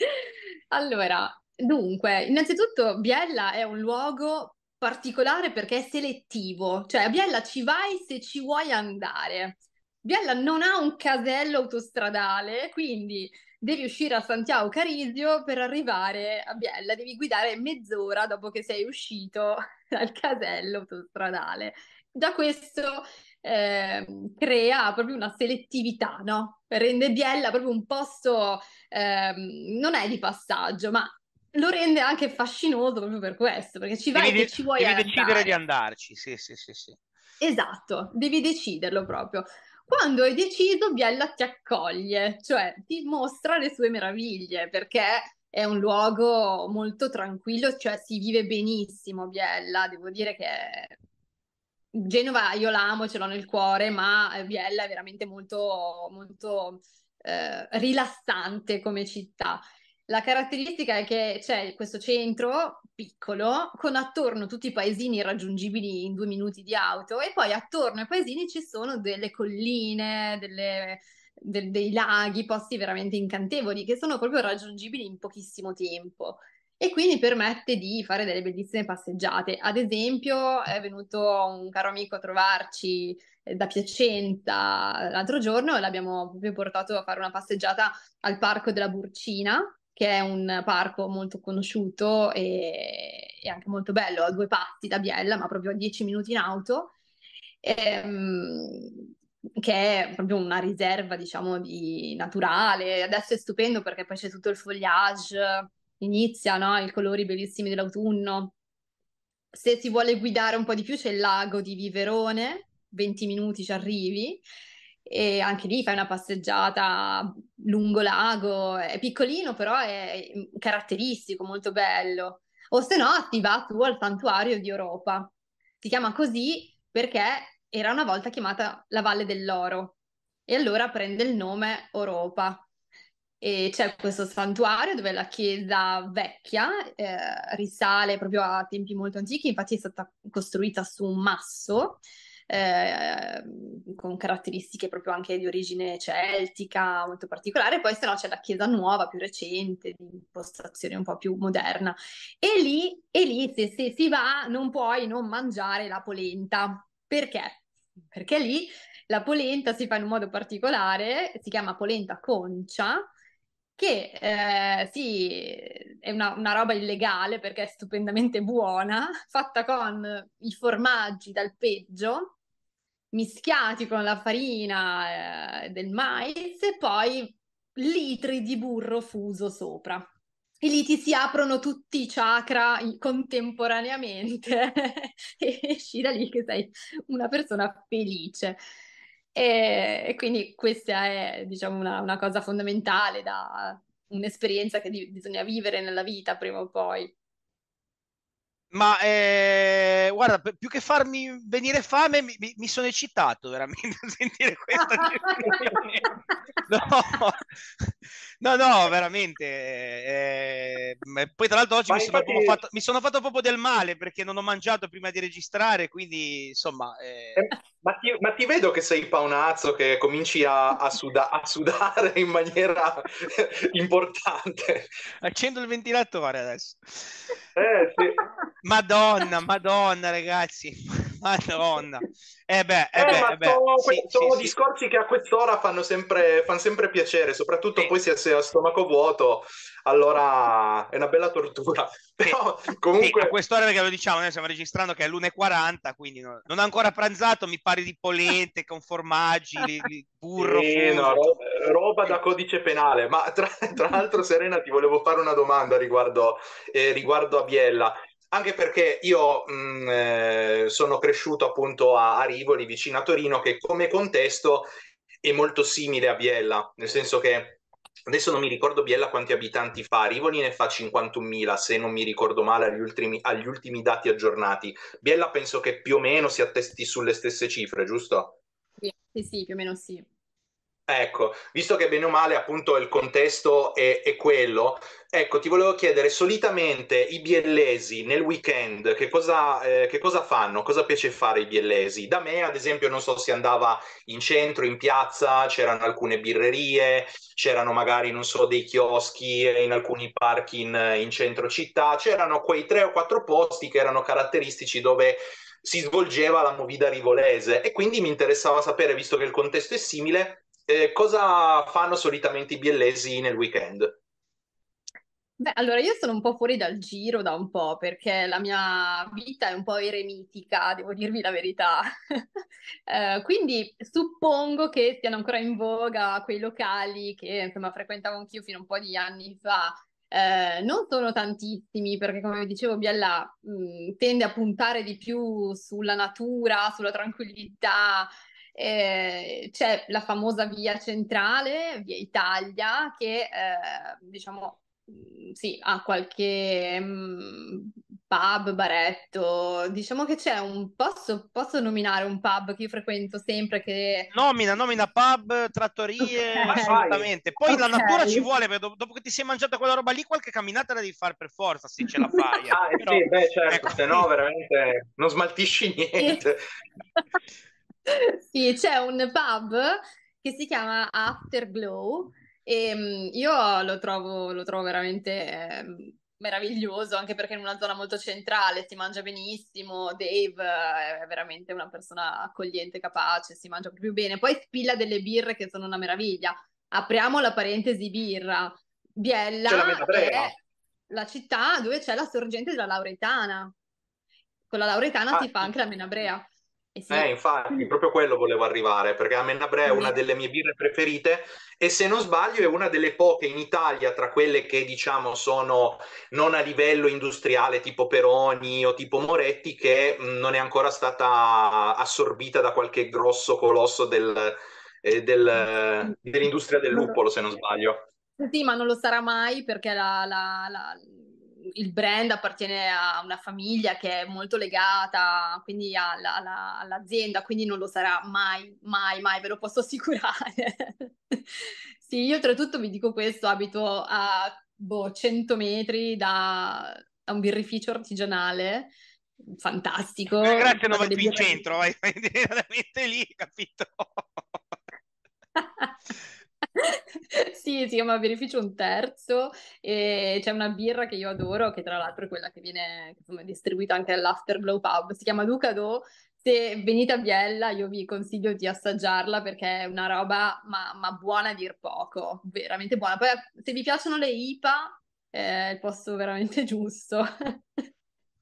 Allora, Dunque, innanzitutto Biella è un luogo particolare perché è selettivo, cioè a Biella ci vai se ci vuoi andare. Biella non ha un casello autostradale, quindi devi uscire a Santiago Carisio per arrivare a Biella, devi guidare mezz'ora dopo che sei uscito dal casello autostradale. Da questo eh, crea proprio una selettività, no? Rende Biella proprio un posto, eh, non è di passaggio, ma lo rende anche fascinoso proprio per questo, perché ci vai devi, e ci vuoi devi andare. decidere di andarci, sì, sì, sì, sì. Esatto, devi deciderlo proprio. Quando hai deciso, Biella ti accoglie, cioè ti mostra le sue meraviglie, perché è un luogo molto tranquillo, cioè si vive benissimo Biella, devo dire che Genova io l'amo, ce l'ho nel cuore, ma Biella è veramente molto, molto eh, rilassante come città. La caratteristica è che c'è questo centro piccolo con attorno tutti i paesini raggiungibili in due minuti di auto e poi attorno ai paesini ci sono delle colline, delle, de, dei laghi, posti veramente incantevoli che sono proprio raggiungibili in pochissimo tempo e quindi permette di fare delle bellissime passeggiate. Ad esempio è venuto un caro amico a trovarci eh, da Piacenza l'altro giorno e l'abbiamo proprio portato a fare una passeggiata al parco della Burcina che è un parco molto conosciuto e, e anche molto bello, a due passi da Biella, ma proprio a dieci minuti in auto, ehm, che è proprio una riserva, diciamo, di naturale. Adesso è stupendo perché poi c'è tutto il foliage, inizia, no? I colori bellissimi dell'autunno. Se si vuole guidare un po' di più c'è il lago di Viverone, 20 minuti ci arrivi, e anche lì fai una passeggiata lungo lago, è piccolino però è mm, caratteristico, molto bello. O se no ti va tu al santuario di Europa. Si chiama così perché era una volta chiamata la Valle dell'Oro e allora prende il nome Europa. E c'è questo santuario dove la chiesa vecchia eh, risale proprio a tempi molto antichi, infatti è stata costruita su un masso eh, con caratteristiche proprio anche di origine celtica, molto particolare, poi se no c'è la chiesa nuova, più recente, di impostazione un po' più moderna. E lì, e lì se, se si va non puoi non mangiare la polenta. Perché? Perché lì la polenta si fa in un modo particolare, si chiama polenta concia, che eh, sì, è una, una, roba illegale perché è stupendamente buona, fatta con i formaggi dal peggio, mischiati con la farina eh, del mais e poi litri di burro fuso sopra. E lì ti si aprono tutti i chakra contemporaneamente e esci da lì che sei una persona felice. E, e quindi questa è, diciamo, una, una cosa fondamentale da un'esperienza che di- bisogna vivere nella vita prima o poi. Ma eh, guarda, più che farmi venire fame, mi, mi sono eccitato veramente a sentire questa. no, No, no, veramente. Eh, poi, tra l'altro, oggi mi, infatti... sono fatto, mi sono, fatto, proprio del male perché non ho mangiato prima di registrare. Quindi, insomma. Eh... Eh, ma, ti, ma, ti, vedo che sei paonazzo, che cominci a, a, suda, a sudare in maniera importante. Accendo il ventilatore adesso. Eh, sì. Madonna, madonna, ragazzi. Madonna. Eh beh, eh beh, eh beh. Sì, eh sono sì, discorsi sì. che a quest'ora fanno sempre, fanno sempre piacere, soprattutto poi se sei a stomaco vuoto, allora è una bella tortura. Però comunque... a quest'ora perché lo diciamo, noi stiamo registrando che è l'1.40, quindi non, non ho ancora pranzato, mi pari di polente con formaggi, li, li, burro. No, roba da codice penale, ma tra, tra l'altro Serena ti volevo fare una domanda riguardo, eh, riguardo a Biella anche perché io mh, mm, eh, sono cresciuto appunto a, a Rivoli, vicino a Torino, che come contesto è molto simile a Biella, nel senso che Adesso non mi ricordo Biella quanti abitanti fa, Rivoli ne fa 51.000 se non mi ricordo male agli ultimi, agli ultimi, dati aggiornati. Biella penso che più o meno si attesti sulle stesse cifre, giusto? Sì, sì, più o meno sì. Ecco, visto che bene o male appunto il contesto è, è, quello, ecco ti volevo chiedere solitamente i biellesi nel weekend che cosa, eh, che cosa fanno, cosa piace fare i biellesi? Da me ad esempio non so si andava in centro, in piazza, c'erano alcune birrerie, c'erano magari non so dei chioschi in alcuni parchi in, in centro città, c'erano quei tre o quattro posti che erano caratteristici dove si svolgeva la movida rivolese e quindi mi interessava sapere, visto che il contesto è simile, eh, cosa fanno solitamente i biellesi nel weekend? Beh, allora io sono un po' fuori dal giro da un po' perché la mia vita è un po' eremitica, devo dirvi la verità. eh, quindi suppongo che stiano ancora in voga quei locali che insomma frequentavo anch'io fino a un po' di anni fa. Eh, non sono tantissimi perché come dicevo Biella mh, mm, tende a puntare di più sulla natura, sulla tranquillità, eh, c'è la famosa via centrale, via Italia, che eh, diciamo mm, sì, ha qualche mh, mm, pub, baretto. Diciamo che c'è un. Posso, posso, nominare un pub che io frequento sempre? Che... Nomina, nomina pub, trattorie, okay. assolutamente. Poi okay. la natura ci vuole, perché dopo che ti sei mangiata quella roba lì, qualche camminata la devi fare per forza, se ce la fai. ah, eh, Però... sì, beh, certo, ecco. se no veramente non smaltisci niente. sì, c'è un pub che si chiama Afterglow e mm, io lo trovo, lo trovo veramente eh, meraviglioso, anche perché è in una zona molto centrale si mangia benissimo, Dave eh, è veramente una persona accogliente, capace, si mangia proprio bene, poi spilla delle birre che sono una meraviglia. Apriamo la parentesi birra. Biella la è la città dove c'è la sorgente della Lauretana. Con la Lauretana ah, si fa anche la Menabrea. Eh, sì. Eh, infatti, proprio quello volevo arrivare, perché la Menabrea è una delle mie birre preferite e se non sbaglio è una delle poche in Italia tra quelle che diciamo sono non a livello industriale tipo Peroni o tipo Moretti che mh, non è ancora stata assorbita da qualche grosso colosso del, eh, del, dell'industria del luppolo, se non sbaglio. Sì, ma non lo sarà mai perché la, la, la il brand appartiene a una famiglia che è molto legata quindi alla, alla, all'azienda, quindi non lo sarà mai, mai, mai, ve lo posso assicurare. sì, io oltretutto vi dico questo, abito a boh, 100 metri da, da un birrificio artigianale, fantastico. Grazie, non vado in centro, vai veramente lì, capito? sì, si chiama Verificio un terzo e c'è una birra che io adoro, che tra l'altro è quella che viene insomma, distribuita anche all'Afterglow Pub, si chiama Ducado. Se venite a Biella io vi consiglio di assaggiarla perché è una roba ma, ma buona a dir poco, veramente buona. Poi se vi piacciono le IPA eh, è il posto veramente giusto.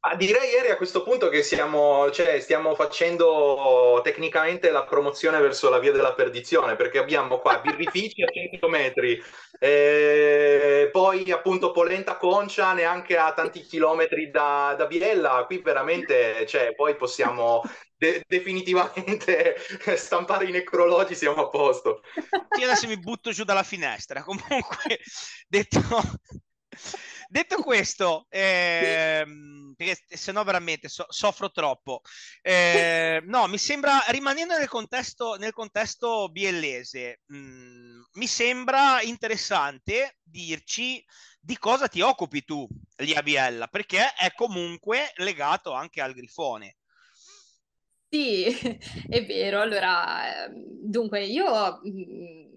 Ma ah, direi ieri a questo punto che siamo, cioè, stiamo facendo tecnicamente la promozione verso la via della perdizione, perché abbiamo qua birrifici a 100 metri, eh, poi appunto Polenta Concia neanche a tanti chilometri da, da Biella, qui veramente cioè, poi possiamo de- definitivamente stampare i necrologi, siamo a posto. Io adesso mi butto giù dalla finestra, comunque detto... Detto questo, ehm, perché se no veramente so, soffro troppo. Eh, no, mi sembra, rimanendo nel contesto, nel contesto biellese, mh, mm, mi sembra interessante dirci di cosa ti occupi tu lì Biella, perché è comunque legato anche al Grifone. Sì, è vero. Allora, ehm, dunque, io mm,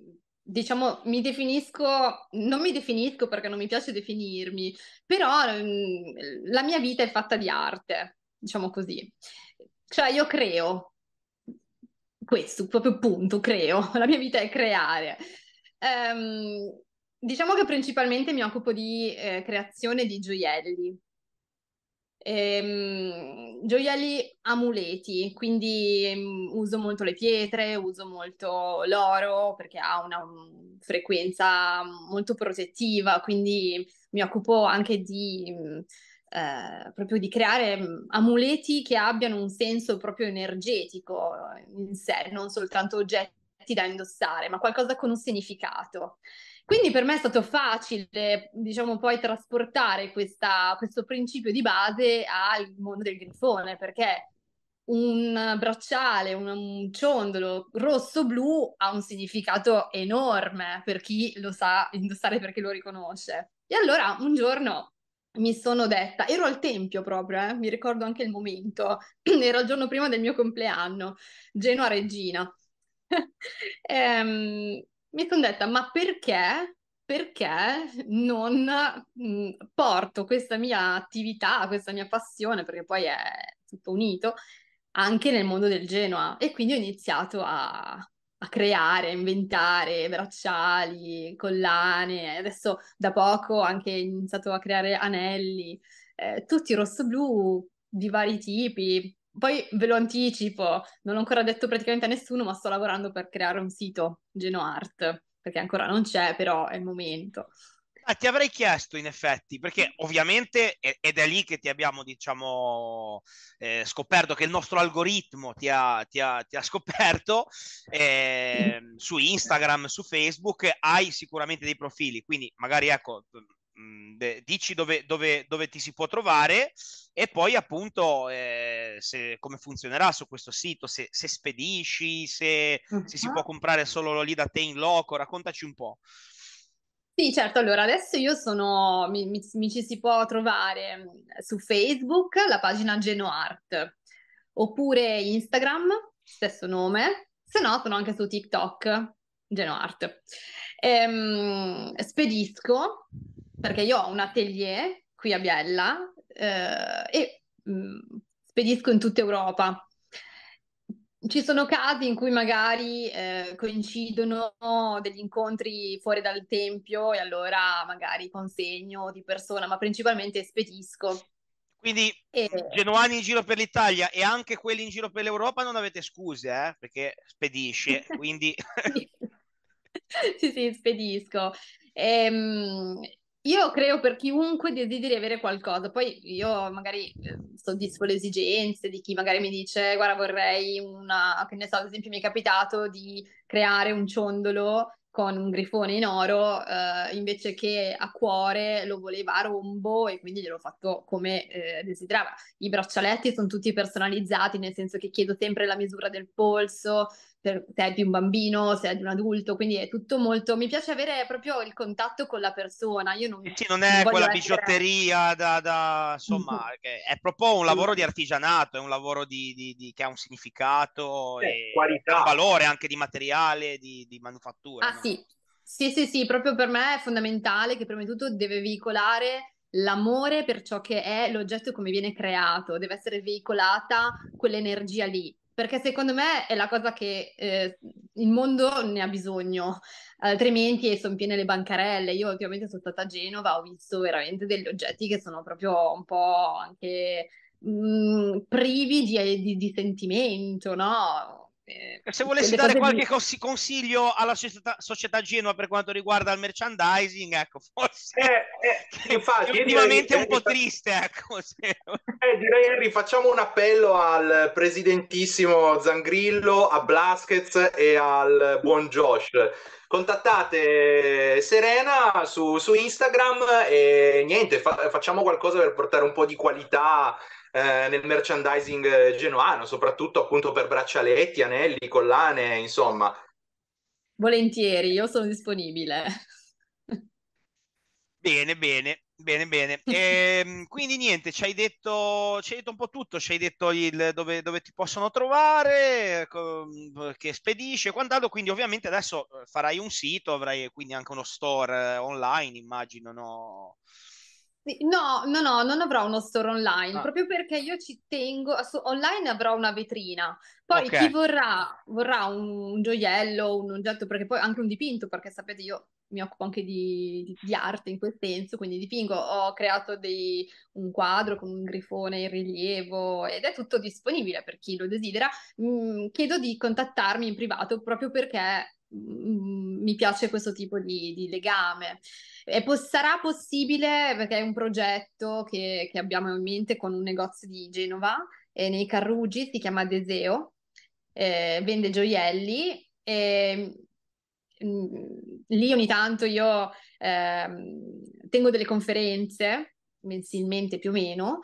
diciamo, mi definisco, non mi definisco perché non mi piace definirmi, però mhmm, la mia vita è fatta di arte, diciamo così. Cioè io creo, questo proprio punto, creo, la mia vita è creare. Ehm, diciamo che principalmente mi occupo di eh, creazione di gioielli, Ehm, gioielli amuleti, quindi ehm, uso molto le pietre, uso molto l'oro perché ha una frequenza molto protettiva, quindi mi occupo anche di mm, eh, proprio di creare mm, amuleti che abbiano un senso proprio energetico in sé, non soltanto oggetti da indossare, ma qualcosa con un significato. Quindi per me è stato facile, diciamo, poi trasportare questa, questo principio di base al mondo del grifone, perché un bracciale, un, ciondolo rosso-blu ha un significato enorme per chi lo sa indossare, perché lo riconosce. E allora un giorno mi sono detta, ero al tempio proprio, eh, mi ricordo anche il momento, era il giorno prima del mio compleanno, Genoa Regina. ehm, mi sono detta, ma perché, perché non mh, mm, porto questa mia attività, questa mia passione, perché poi è tutto unito, anche nel mondo del Genoa? E quindi ho iniziato a, a creare, a inventare bracciali, collane, adesso da poco ho anche iniziato a creare anelli, eh, tutti rosso-blu di vari tipi, poi ve lo anticipo, non l'ho ancora detto praticamente a nessuno, ma sto lavorando per creare un sito GenoArt, perché ancora non c'è, però è il momento. Ah, ti avrei chiesto in effetti, perché ovviamente ed è lì che ti abbiamo, diciamo, eh, scoperto che il nostro algoritmo ti ha, ti ha, ti ha scoperto eh, su Instagram, su Facebook, hai sicuramente dei profili, quindi magari ecco, mh, dici dove, dove, dove, ti si può trovare e poi appunto eh, se, come funzionerà su questo sito, se, se spedisci, se, uh-huh. se, si mhm. può comprare solo lì da te in loco, raccontaci un po'. Sì, certo, allora adesso io sono, mi, mi, mi ci si può trovare su Facebook, la pagina GenoArt, oppure Instagram, stesso nome, se no sono anche su TikTok, GenoArt. Ehm, spedisco perché io ho un atelier qui a Biella eh, e mh, mm, spedisco in tutta Europa. Ci sono casi in cui magari eh, coincidono degli incontri fuori dal tempio e allora magari consegno di persona, ma principalmente spedisco. Quindi e... genuani in giro per l'Italia e anche quelli in giro per l'Europa non avete scuse, eh? perché spedisce, quindi... sì, sì, spedisco. Ehm, io creo per chiunque desideri avere qualcosa, poi io magari ehm, soddisfo le esigenze di chi magari mi dice guarda vorrei una, che ne so, ad esempio mi è capitato di creare un ciondolo con un grifone in oro eh, invece che a cuore lo voleva a rombo e quindi gliel'ho fatto come eh, desiderava. I braccialetti sono tutti personalizzati, nel senso che chiedo sempre la misura del polso, per, se è di un bambino, se è di un adulto, quindi è tutto molto... Mi piace avere proprio il contatto con la persona. Io non, eh sì, non è non quella essere... bigiotteria da, da insomma, è proprio un lavoro di artigianato, è un lavoro di, di, di, che ha un significato, eh, qualità. un valore anche di materiale, di, manufattura. Ah no? sì, sì, sì, sì, proprio per me è fondamentale che prima di tutto deve veicolare l'amore per ciò che è l'oggetto come viene creato, deve essere veicolata quell'energia lì perché secondo me è la cosa che eh, il mondo ne ha bisogno, altrimenti sono piene le bancarelle. Io ultimamente sono stata a Genova, ho visto veramente degli oggetti che sono proprio un po' anche mh, mm, privi di, di, di sentimento, no? Eh, se volessi dare qualche cons- consiglio alla società, società Genova per quanto riguarda il merchandising, ecco, forse eh, eh, infatti, è ultimamente direi, un po' triste. Ecco, se... Eh, direi Henry, facciamo un appello al presidentissimo Zangrillo, a Blaschez e al buon Josh contattate eh, Serena su, su, Instagram e niente, fa, facciamo qualcosa per portare un po' di qualità eh, nel merchandising eh, genuano, soprattutto appunto per braccialetti, anelli, collane, insomma. Volentieri, io sono disponibile. Bene, bene. Bene, bene. E, ehm, quindi niente, ci hai, detto, ci hai detto un po' tutto, ci hai detto il, dove, dove, ti possono trovare, che spedisce, quant'altro, quindi ovviamente adesso eh, farai un sito, avrai quindi anche uno store online, immagino, no? No, no, no, non avrò uno store online, ah. proprio perché io ci tengo, online avrò una vetrina, poi okay. chi vorrà, vorrà un, un, gioiello, un oggetto, perché poi anche un dipinto, perché sapete io mi occupo anche di, di, di arte in quel senso, quindi dipingo, ho creato dei, un quadro con un grifone in rilievo ed è tutto disponibile per chi lo desidera, mm, chiedo di contattarmi in privato proprio perché mm, mm mi piace questo tipo di, di legame po- sarà possibile, perché è un progetto che, che, abbiamo in mente con un negozio di Genova, eh, nei Carrugi, si chiama Deseo, eh, vende gioielli. E, mm, lì ogni tanto io eh, tengo delle conferenze mensilmente più o meno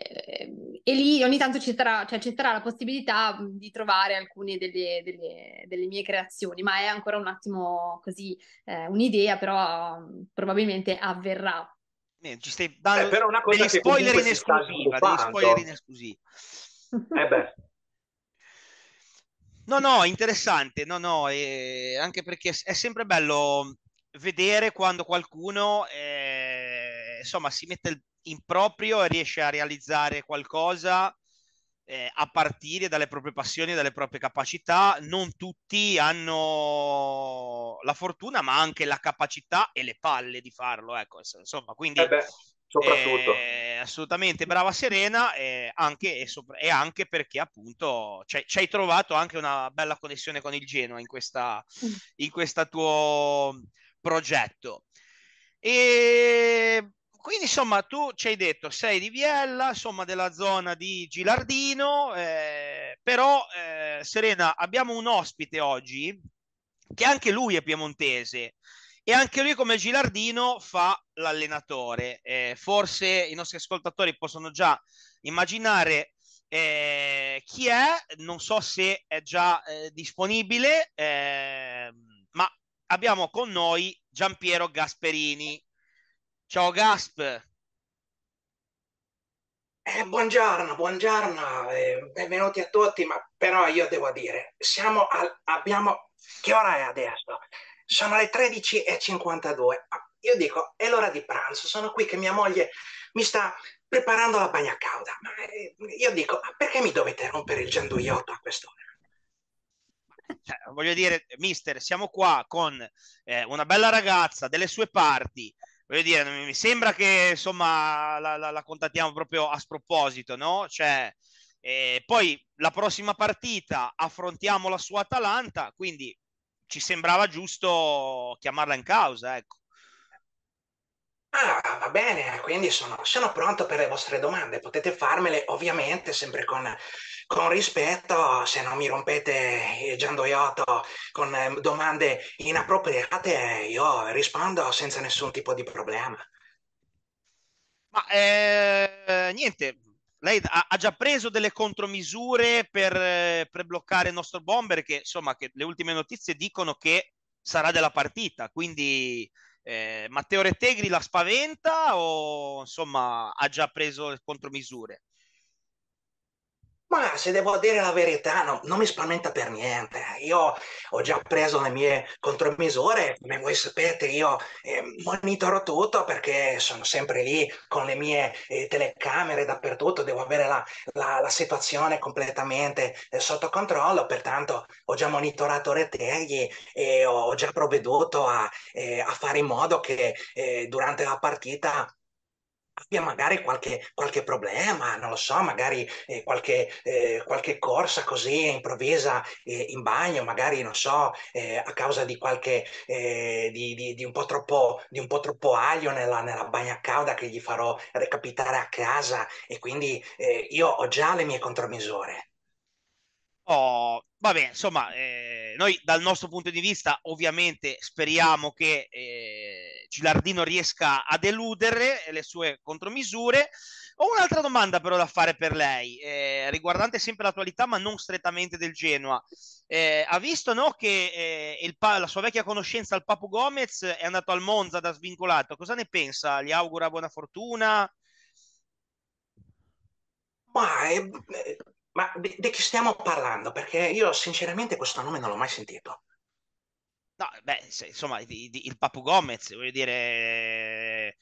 e lì ogni tanto ci sarà, cioè, ci sarà, la possibilità di trovare alcune delle, delle, delle, mie creazioni, ma è ancora un attimo così eh, un'idea, però probabilmente avverrà. Eh, ci stai dando eh, però una cosa degli spoiler in esclusiva, degli spoiler in esclusiva. Eh beh. No, no, interessante, no, no, eh, anche perché è sempre bello vedere quando qualcuno, eh, insomma, si mette il improprio e riesce a realizzare qualcosa eh, a partire dalle proprie passioni e dalle proprie capacità. Non tutti hanno la fortuna, ma anche la capacità e le palle di farlo. Ecco, insomma, quindi eh beh, soprattutto. Eh, assolutamente brava Serena anche, e, sopra- e, anche perché appunto ci hai trovato anche una bella connessione con il Genoa in questo mm. in questa tuo progetto. E quindi insomma tu ci hai detto sei di Viella, insomma della zona di Gilardino, eh, però eh, Serena abbiamo un ospite oggi che anche lui è piemontese e anche lui come Gilardino fa l'allenatore. Eh, forse i nostri ascoltatori possono già immaginare eh, chi è, non so se è già eh, disponibile, eh, ma abbiamo con noi Giampiero Gasperini. Ciao Gasp. Eh, buongiorno, buongiorno, eh, benvenuti a tutti, ma però io devo dire, siamo al, abbiamo, che ora è adesso? Sono le 13.52, io dico, è l'ora di pranzo, sono qui che mia moglie mi sta preparando la bagna cauda, ma eh, io dico, ma perché mi dovete rompere il gianduiotto a quest'ora? Cioè, voglio dire, mister, siamo qua con eh, una bella ragazza delle sue parti, voglio dire, mi sembra che insomma la, la, la contattiamo proprio a sproposito, no? Cioè, eh, poi la prossima partita affrontiamo la sua Atalanta, quindi ci sembrava giusto chiamarla in causa, ecco. Ah, va bene, quindi sono, sono pronto per le vostre domande, potete farmele ovviamente sempre con con rispetto, se non mi rompete giandoiotto con ehm, domande inappropriate, io rispondo senza nessun tipo di problema. Ma eh, niente, lei ha già preso delle contromisure per, eh, per bloccare il nostro bomber, che insomma che le ultime notizie dicono che sarà della partita, quindi... Eh, Matteo Retegri la spaventa o insomma ha già preso le contromisure? Ma se devo dire la verità, no, non mi spaventa per niente. Io ho già preso le mie contromisure, come voi sapete, io eh, monitoro tutto perché sono sempre lì con le mie eh, telecamere dappertutto, devo avere la, la, la situazione completamente eh, sotto controllo, pertanto ho già monitorato retegli e ho già provveduto a, eh, a fare in modo che eh, durante la partita abbia magari qualche, qualche, problema, non lo so, magari eh, qualche, eh, qualche, corsa così improvvisa eh, in bagno, magari non so, eh, a causa di qualche eh, di, di, di, un po' troppo, di un po' troppo aglio nella, nella bagna cauda che gli farò recapitare a casa e quindi eh, io ho già le mie contromisure. Oh, vabbè, insomma, noi dal nostro punto di vista ovviamente speriamo che Gilardino riesca a deludere le sue contromisure. Ho un'altra domanda però da fare per lei, eh, riguardante sempre l'attualità, ma non strettamente del Genoa. Eh, ha visto no, che eh, pa- la sua vecchia conoscenza, il Papu Gomez, è andato al Monza da svincolato. Cosa ne pensa? Gli augura buona fortuna? Ma, è, eh, eh, ma di chi stiamo parlando? Perché io sinceramente questo nome non l'ho mai sentito. No, beh, se, insomma, di, di, il Papu Gomez, voglio dire, eh,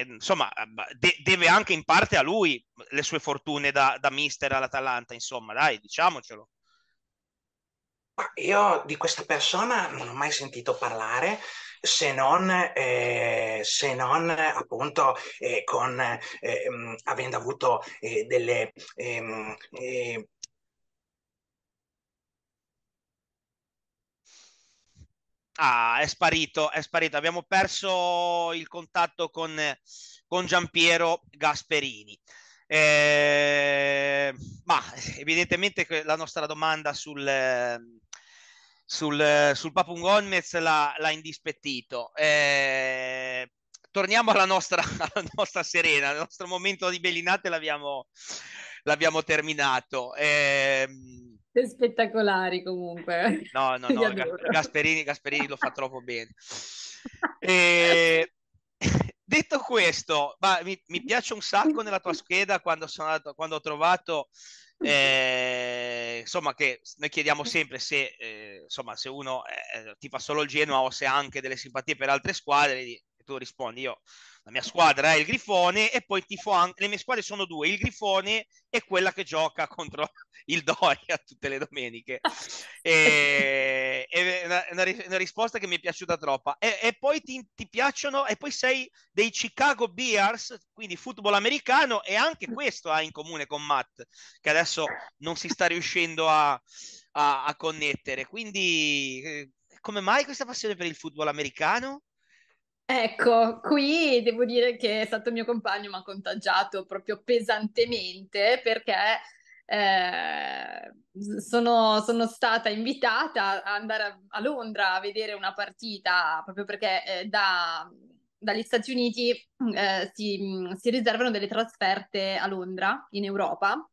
eh, insomma, de, deve anche in parte a lui le sue fortune da, da mister all'Atalanta, insomma, dai, diciamocelo. Io di questa persona non ho mai sentito parlare se non, eh, se non appunto eh, con, eh, mh, mm, avendo avuto eh, delle ehm, eh, Ah, è sparito, è sparito. Abbiamo perso il contatto con, con Giampiero Gasperini. Eh, ma evidentemente la nostra domanda sul, sul, sul Papun Gomez l'ha, l'ha indispettito. Eh, torniamo alla nostra, alla nostra, serena, il nostro momento di Bellinate l'abbiamo, l'abbiamo terminato. Eh, spettacolari comunque. No, no, no, Gasperini, Gasperini lo fa troppo bene. E... Detto questo, mi, mi, piace un sacco nella tua scheda quando, sono andato, quando ho trovato, eh, insomma, che noi chiediamo sempre se, eh, insomma, se uno eh, eh, ti fa solo il Genoa o se ha anche delle simpatie per altre squadre, tu rispondi io la mia squadra è il Grifone e poi tifo anche, le mie squadre sono due, il Grifone e quella che gioca contro il Doria tutte le domeniche. e, è una, una, risposta che mi è piaciuta troppa. E, e poi ti, ti, piacciono, e poi sei dei Chicago Bears, quindi football americano, e anche questo ha in comune con Matt, che adesso non si sta riuscendo a, a, a connettere. Quindi eh, come mai questa passione per il football americano? Ecco, qui devo dire che è stato mio compagno mi ha contagiato proprio pesantemente perché eh, sono, sono, stata invitata ad andare a, Londra a vedere una partita proprio perché eh, da, dagli Stati Uniti eh, si, si riservano delle trasferte a Londra in Europa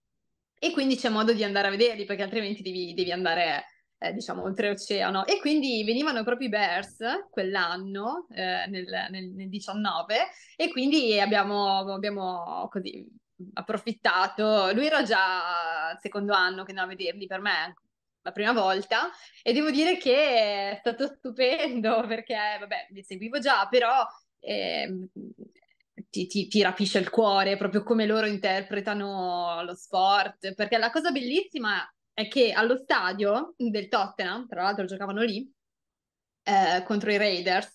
e quindi c'è modo di andare a vederli perché altrimenti devi, devi andare eh, diciamo oltreoceano e quindi venivano proprio i Bears quell'anno eh, nel, nel, nel, 19 e quindi abbiamo, abbiamo così approfittato lui era già il secondo anno che andava a vederli per me la prima volta e devo dire che è stato stupendo perché vabbè li seguivo già però eh, ti, ti, ti, rapisce il cuore proprio come loro interpretano lo sport perché la cosa bellissima è che allo stadio del Tottenham, tra l'altro giocavano lì, eh, contro i Raiders,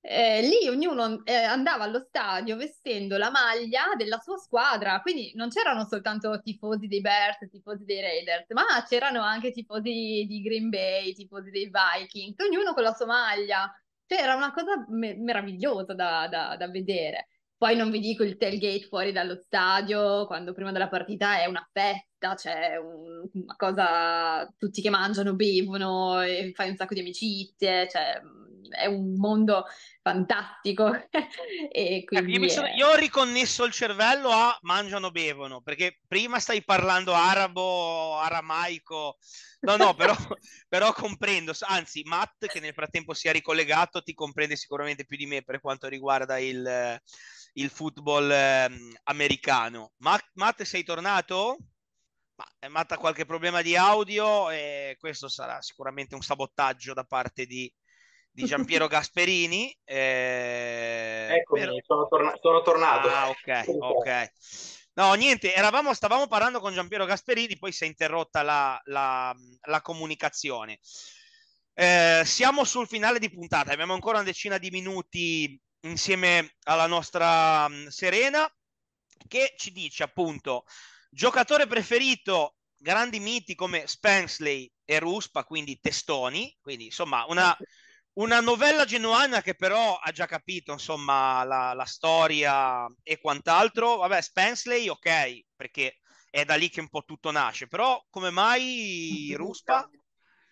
eh, lì ognuno eh, andava allo stadio vestendo la maglia della sua squadra, quindi non c'erano soltanto tifosi dei Bears, tifosi dei Raiders, ma c'erano anche tifosi di Green Bay, tifosi dei Vikings, ognuno con la sua maglia. Cioè era una cosa me- meravigliosa da, da, da vedere. Poi non vi dico il tailgate fuori dallo stadio, quando prima della partita è una festa, c'è cioè un, una cosa, tutti che mangiano, bevono, e fai un sacco di amicizie, cioè è un mondo fantastico. e cioè, quindi io, sono, io, ho riconnesso il cervello a mangiano, bevono, perché prima stai parlando arabo, aramaico. No, no, però, però comprendo. Anzi, Matt, che nel frattempo si è ricollegato, ti comprende sicuramente più di me per quanto riguarda il il football eh, americano. Matt, Matt, sei tornato? Ma, eh, Matt ha qualche problema di audio e questo sarà sicuramente un sabotaggio da parte di, di Giampiero Gasperini. Eh, Eccomi, però... sono, torna- sono, tornato. Ah, ok, ok. No, niente, eravamo, stavamo parlando con Giampiero Gasperini, poi si è interrotta la, la, la comunicazione. Eh, siamo sul finale di puntata, abbiamo ancora una decina di minuti insieme alla nostra mm, Serena, che ci dice appunto giocatore preferito, grandi miti come Spensley e Ruspa, quindi testoni, quindi insomma una, una novella genuana che però ha già capito insomma la, la storia e quant'altro. Vabbè, Spensley ok, perché è da lì che un po' tutto nasce, però come mai Ruspa?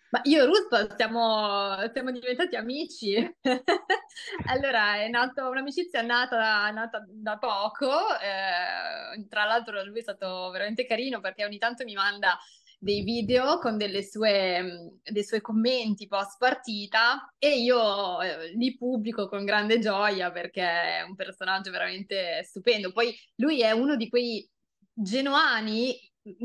Ma io e Ruth siamo, siamo diventati amici. allora, è nato, un'amicizia nata, nata da poco. Eh, tra l'altro, lui è stato veramente carino perché ogni tanto mi manda dei video con sue, dei suoi commenti post partita e io eh, li pubblico con grande gioia perché è un personaggio veramente stupendo. Poi lui è uno di quei genuani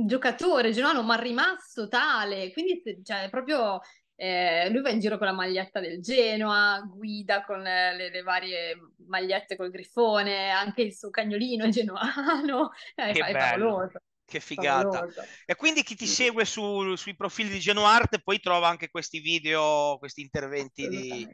giocatore genuano, ma rimasto tale, quindi cioè, proprio eh, lui va in giro con la maglietta del Genoa, guida con eh, le, le varie magliette col grifone, anche il suo cagnolino genuano, eh, che è bello. Che figata. Favoloso. E quindi chi ti segue su, sui profili di Genoa Genoarte poi trova anche questi video, questi interventi di,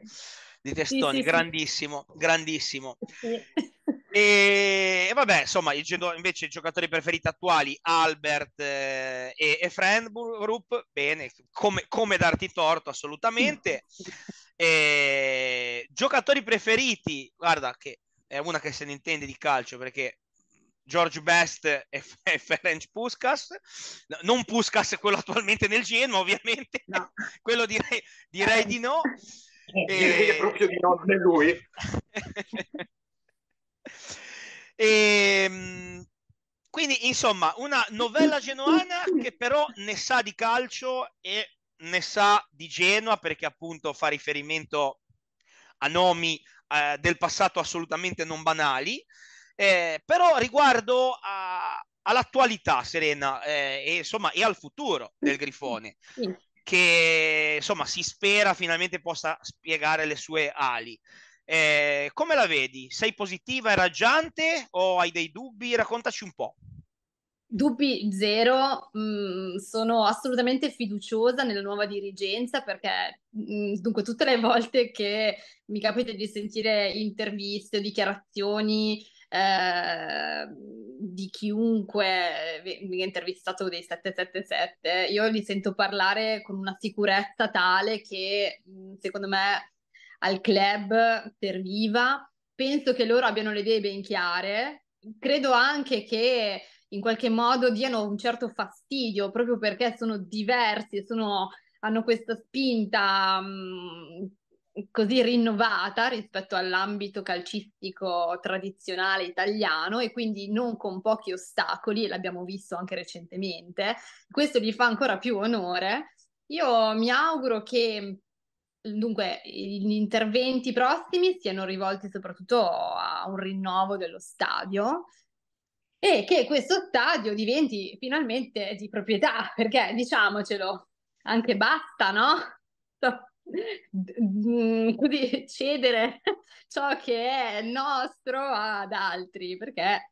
di, Testoni. Sì, sì, grandissimo, sì. grandissimo. E, vabbè, insomma, invece i giocatori preferiti attuali, Albert eh, e, Friend Friendrup, bene, come, come, darti torto assolutamente. e, giocatori preferiti, guarda che è una che se ne intende di calcio perché George Best e, e Ferenc Puskas, non Puskas quello attualmente nel Genoa ovviamente, no. quello direi, direi di no. Eh, direi e... proprio di no, lui. E, ehm, quindi, insomma, una novella genuana che però ne sa di calcio e ne sa di Genoa perché appunto fa riferimento a nomi eh, del passato assolutamente non banali. Eh, però riguardo a, all'attualità, Serena, eh, e, insomma, e al futuro del Grifone, che insomma si spera finalmente possa spiegare le sue ali. Eh, come la vedi? Sei positiva e raggiante o hai dei dubbi? Raccontaci un po'. Dubbi zero, mm, sono assolutamente fiduciosa nella nuova dirigenza perché mm, dunque tutte le volte che mi capita di sentire interviste, dichiarazioni eh, di chiunque eh, mi ha intervistato dei 777, io li sento parlare con una sicurezza tale che mm, secondo me al club per Viva. Penso che loro abbiano le idee ben chiare. Credo anche che in qualche modo diano un certo fastidio proprio perché sono diversi, e hanno questa spinta mh, mm, così rinnovata rispetto all'ambito calcistico tradizionale italiano e quindi non con pochi ostacoli, e l'abbiamo visto anche recentemente, questo gli fa ancora più onore. Io mi auguro che dunque gli interventi prossimi siano rivolti soprattutto a un rinnovo dello stadio e che questo stadio diventi finalmente di proprietà, perché diciamocelo, anche basta, no? Mm, così cedere ciò che è nostro ad altri, perché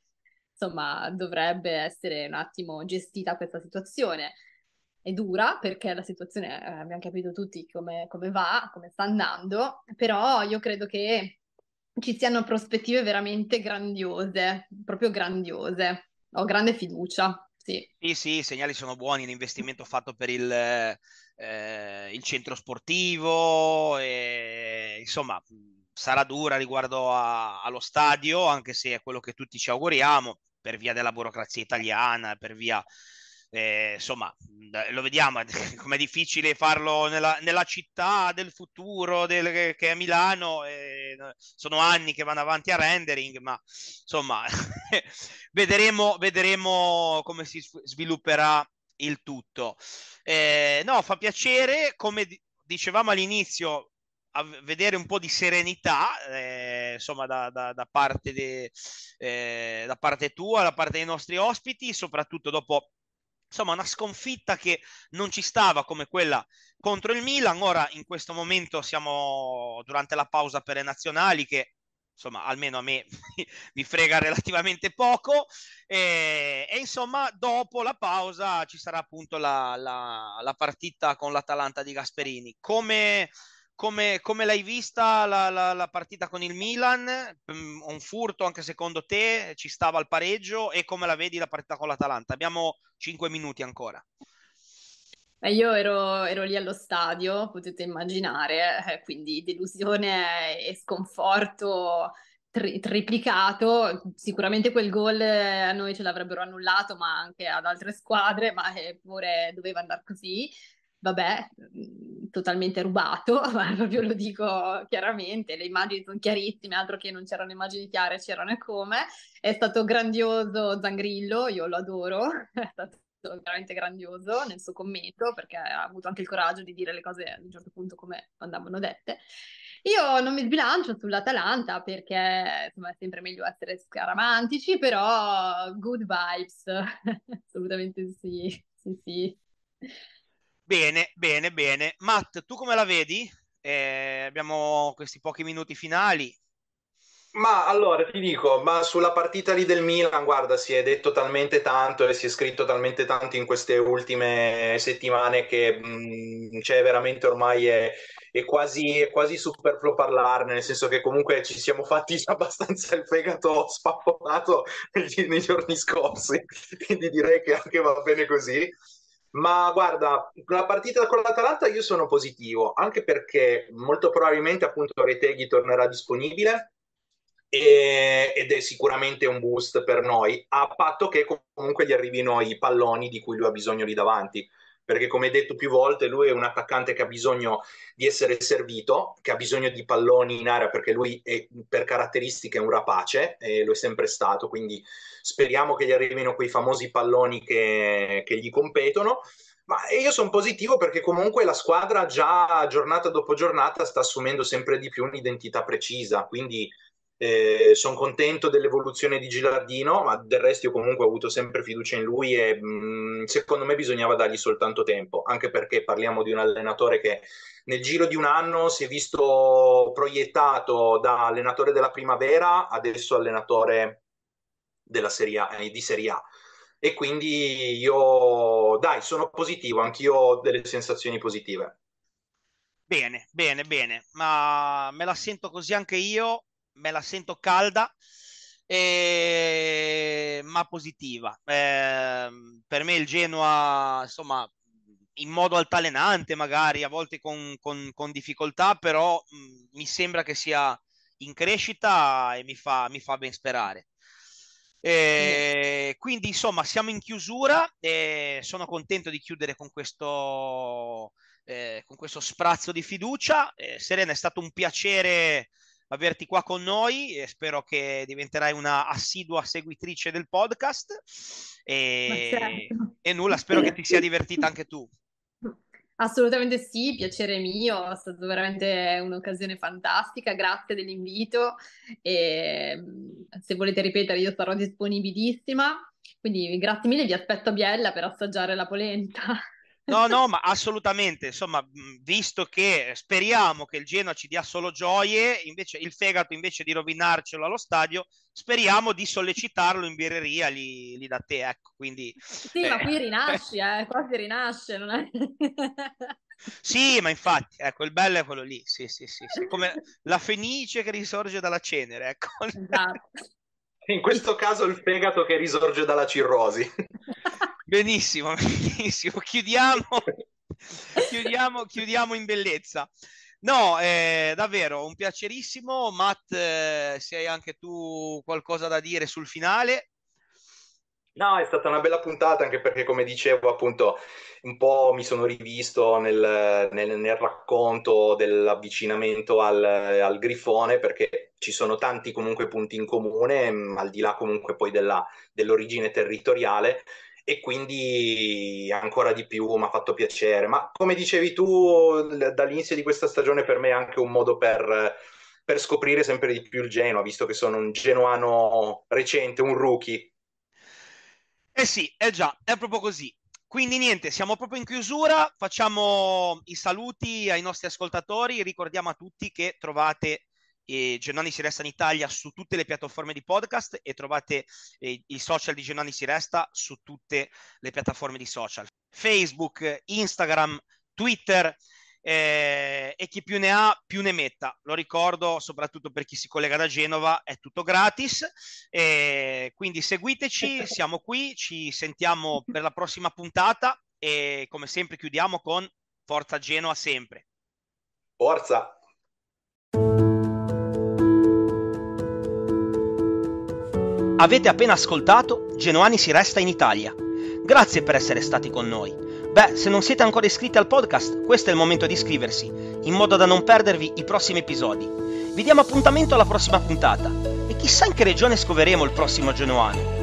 insomma dovrebbe essere un attimo gestita questa situazione è dura perché la situazione, eh, abbiamo capito tutti come, come va, come sta andando, però io credo che ci siano prospettive veramente grandiose, proprio grandiose. Ho grande fiducia. Sì. sì, sì, i segnali sono buoni, l'investimento fatto per il, eh, il centro sportivo, e, insomma, sarà dura riguardo a, allo stadio, anche se è quello che tutti ci auguriamo, per via della burocrazia italiana, per via eh, insomma, lo vediamo com'è difficile farlo nella, nella città del futuro del, che è Milano. Eh, sono anni che vanno avanti a rendering, ma insomma, vedremo, vedremo come si svilupperà il tutto. Eh, no, fa piacere, come dicevamo all'inizio, vedere un po' di serenità, eh, insomma, da, da, da parte de, eh, da parte tua, da parte dei nostri ospiti, soprattutto dopo insomma una sconfitta che non ci stava come quella contro il Milan. Ora in questo momento siamo durante la pausa per le nazionali che insomma almeno a me mi frega relativamente poco e, e, insomma dopo la pausa ci sarà appunto la, la, la partita con l'Atalanta di Gasperini. Come come, come l'hai vista la, la, la, partita con il Milan? Mm, un furto anche secondo te? Ci stava al pareggio? E come la vedi la partita con l'Atalanta? Abbiamo 5 minuti ancora. Eh, io ero, ero, lì allo stadio, potete immaginare, eh, quindi delusione e sconforto tri- triplicato. Sicuramente quel gol eh, a noi ce l'avrebbero annullato, ma anche ad altre squadre, ma eh, pure doveva andare così vabbè, mhmm, totalmente rubato, ma proprio lo dico chiaramente, le immagini sono chiarissime, altro che non c'erano immagini chiare, c'erano come. È stato grandioso Zangrillo, io lo adoro, è stato veramente grandioso nel suo commento perché ha avuto anche il coraggio di dire le cose a un certo punto come andavano dette. Io non mi sbilancio sull'Atalanta perché insomma è sempre meglio essere scaramantici, però good vibes, assolutamente sì, sì, sì. Bene, bene, bene. Matt, tu come la vedi? Eh, abbiamo questi pochi minuti finali. Ma allora ti dico, ma sulla partita lì del Milan, guarda, si è detto talmente tanto e si è scritto talmente tanto in queste ultime settimane che mh, mm, cioè, veramente ormai è, è, quasi, è quasi superfluo parlarne, nel senso che comunque ci siamo fatti abbastanza il fegato spappolato nei giorni scorsi, quindi direi che anche va bene così. Ma guarda, la partita con l'Atalanta io sono positivo, anche perché molto probabilmente appunto Reteghi tornerà disponibile e, ed è sicuramente un boost per noi, a patto che comunque gli arrivino i palloni di cui lui ha bisogno lì davanti perché come detto più volte lui è un attaccante che ha bisogno di essere servito, che ha bisogno di palloni in area perché lui è, per caratteristiche è un rapace, e lo è sempre stato, quindi speriamo che gli arrivino quei famosi palloni che, che gli competono. Ma io sono positivo perché comunque la squadra già giornata dopo giornata sta assumendo sempre di più un'identità precisa, quindi eh, sono contento dell'evoluzione di Gilardino, ma del resto io comunque ho avuto sempre fiducia in lui e mh, mm, secondo me bisognava dargli soltanto tempo, anche perché parliamo di un allenatore che nel giro di un anno si è visto proiettato da allenatore della primavera, adesso allenatore della Serie A, eh, di Serie A. E quindi io, dai, sono positivo, anch'io ho delle sensazioni positive. Bene, bene, bene, ma me la sento così anche io me la sento calda, e... ma positiva. Eh, per me il Genoa, insomma, in modo altalenante magari, a volte con, con, con difficoltà, però mh, mm, mi sembra che sia in crescita e mi fa, mi fa ben sperare. E ehm, quindi insomma siamo in chiusura e sono contento di chiudere con questo, eh, con questo sprazzo di fiducia. Eh, Serena è stato un piacere averti qua con noi e spero che diventerai una assidua seguitrice del podcast e, certo. e nulla, spero che ti sia divertita anche tu. Assolutamente sì, piacere mio, è stata veramente un'occasione fantastica, grazie dell'invito e se volete ripetere io sarò disponibilissima, quindi grazie mille, vi aspetto a Biella per assaggiare la polenta. No, no, ma assolutamente, insomma, visto che eh, speriamo che il Genoa ci dia solo gioie, invece il fegato invece di rovinarcelo allo stadio, speriamo di sollecitarlo in birreria lì, lì da te, ecco, quindi... Sì, eh. ma qui rinasci, eh, qua rinasce, non è... Sì, ma infatti, ecco, il bello è quello lì, sì, sì, sì, sì. come la fenice che risorge dalla cenere, ecco. Esatto. In questo caso il fegato che risorge dalla cirrosi. Benissimo, benissimo. Chiudiamo, chiudiamo, chiudiamo in bellezza. No, eh, davvero un piacerissimo. Matt, eh, se hai anche tu qualcosa da dire sul finale. No, è stata una bella puntata anche perché, come dicevo, appunto, un po' mi sono rivisto nel, nel, nel racconto dell'avvicinamento al, al, grifone perché ci sono tanti comunque punti in comune, al di là comunque poi della, dell'origine territoriale, e quindi ancora di più mi ha fatto piacere. Ma come dicevi tu, dall'inizio di questa stagione per me è anche un modo per, per scoprire sempre di più il Genoa, visto che sono un genuano recente, un rookie. Eh sì, è eh già, è proprio così. Quindi niente, siamo proprio in chiusura, facciamo i saluti ai nostri ascoltatori, ricordiamo a tutti che trovate e Genoni si resta in Italia su tutte le piattaforme di podcast e trovate eh, i social di Genoni si resta su tutte le piattaforme di social. Facebook, Instagram, Twitter. Eh, e chi più ne ha più ne metta. Lo ricordo soprattutto per chi si collega da Genova, è tutto gratis. Eh, quindi seguiteci, siamo qui, ci sentiamo per la prossima puntata e come sempre chiudiamo con Forza Genoa sempre. Forza! Avete appena ascoltato Genoani si resta in Italia. Grazie per essere stati con noi. Beh, se non siete ancora iscritti al podcast, questo è il momento di iscriversi, in modo da non perdervi i prossimi episodi. Vi diamo appuntamento alla prossima puntata e chissà in che regione scoveremo il prossimo genuano.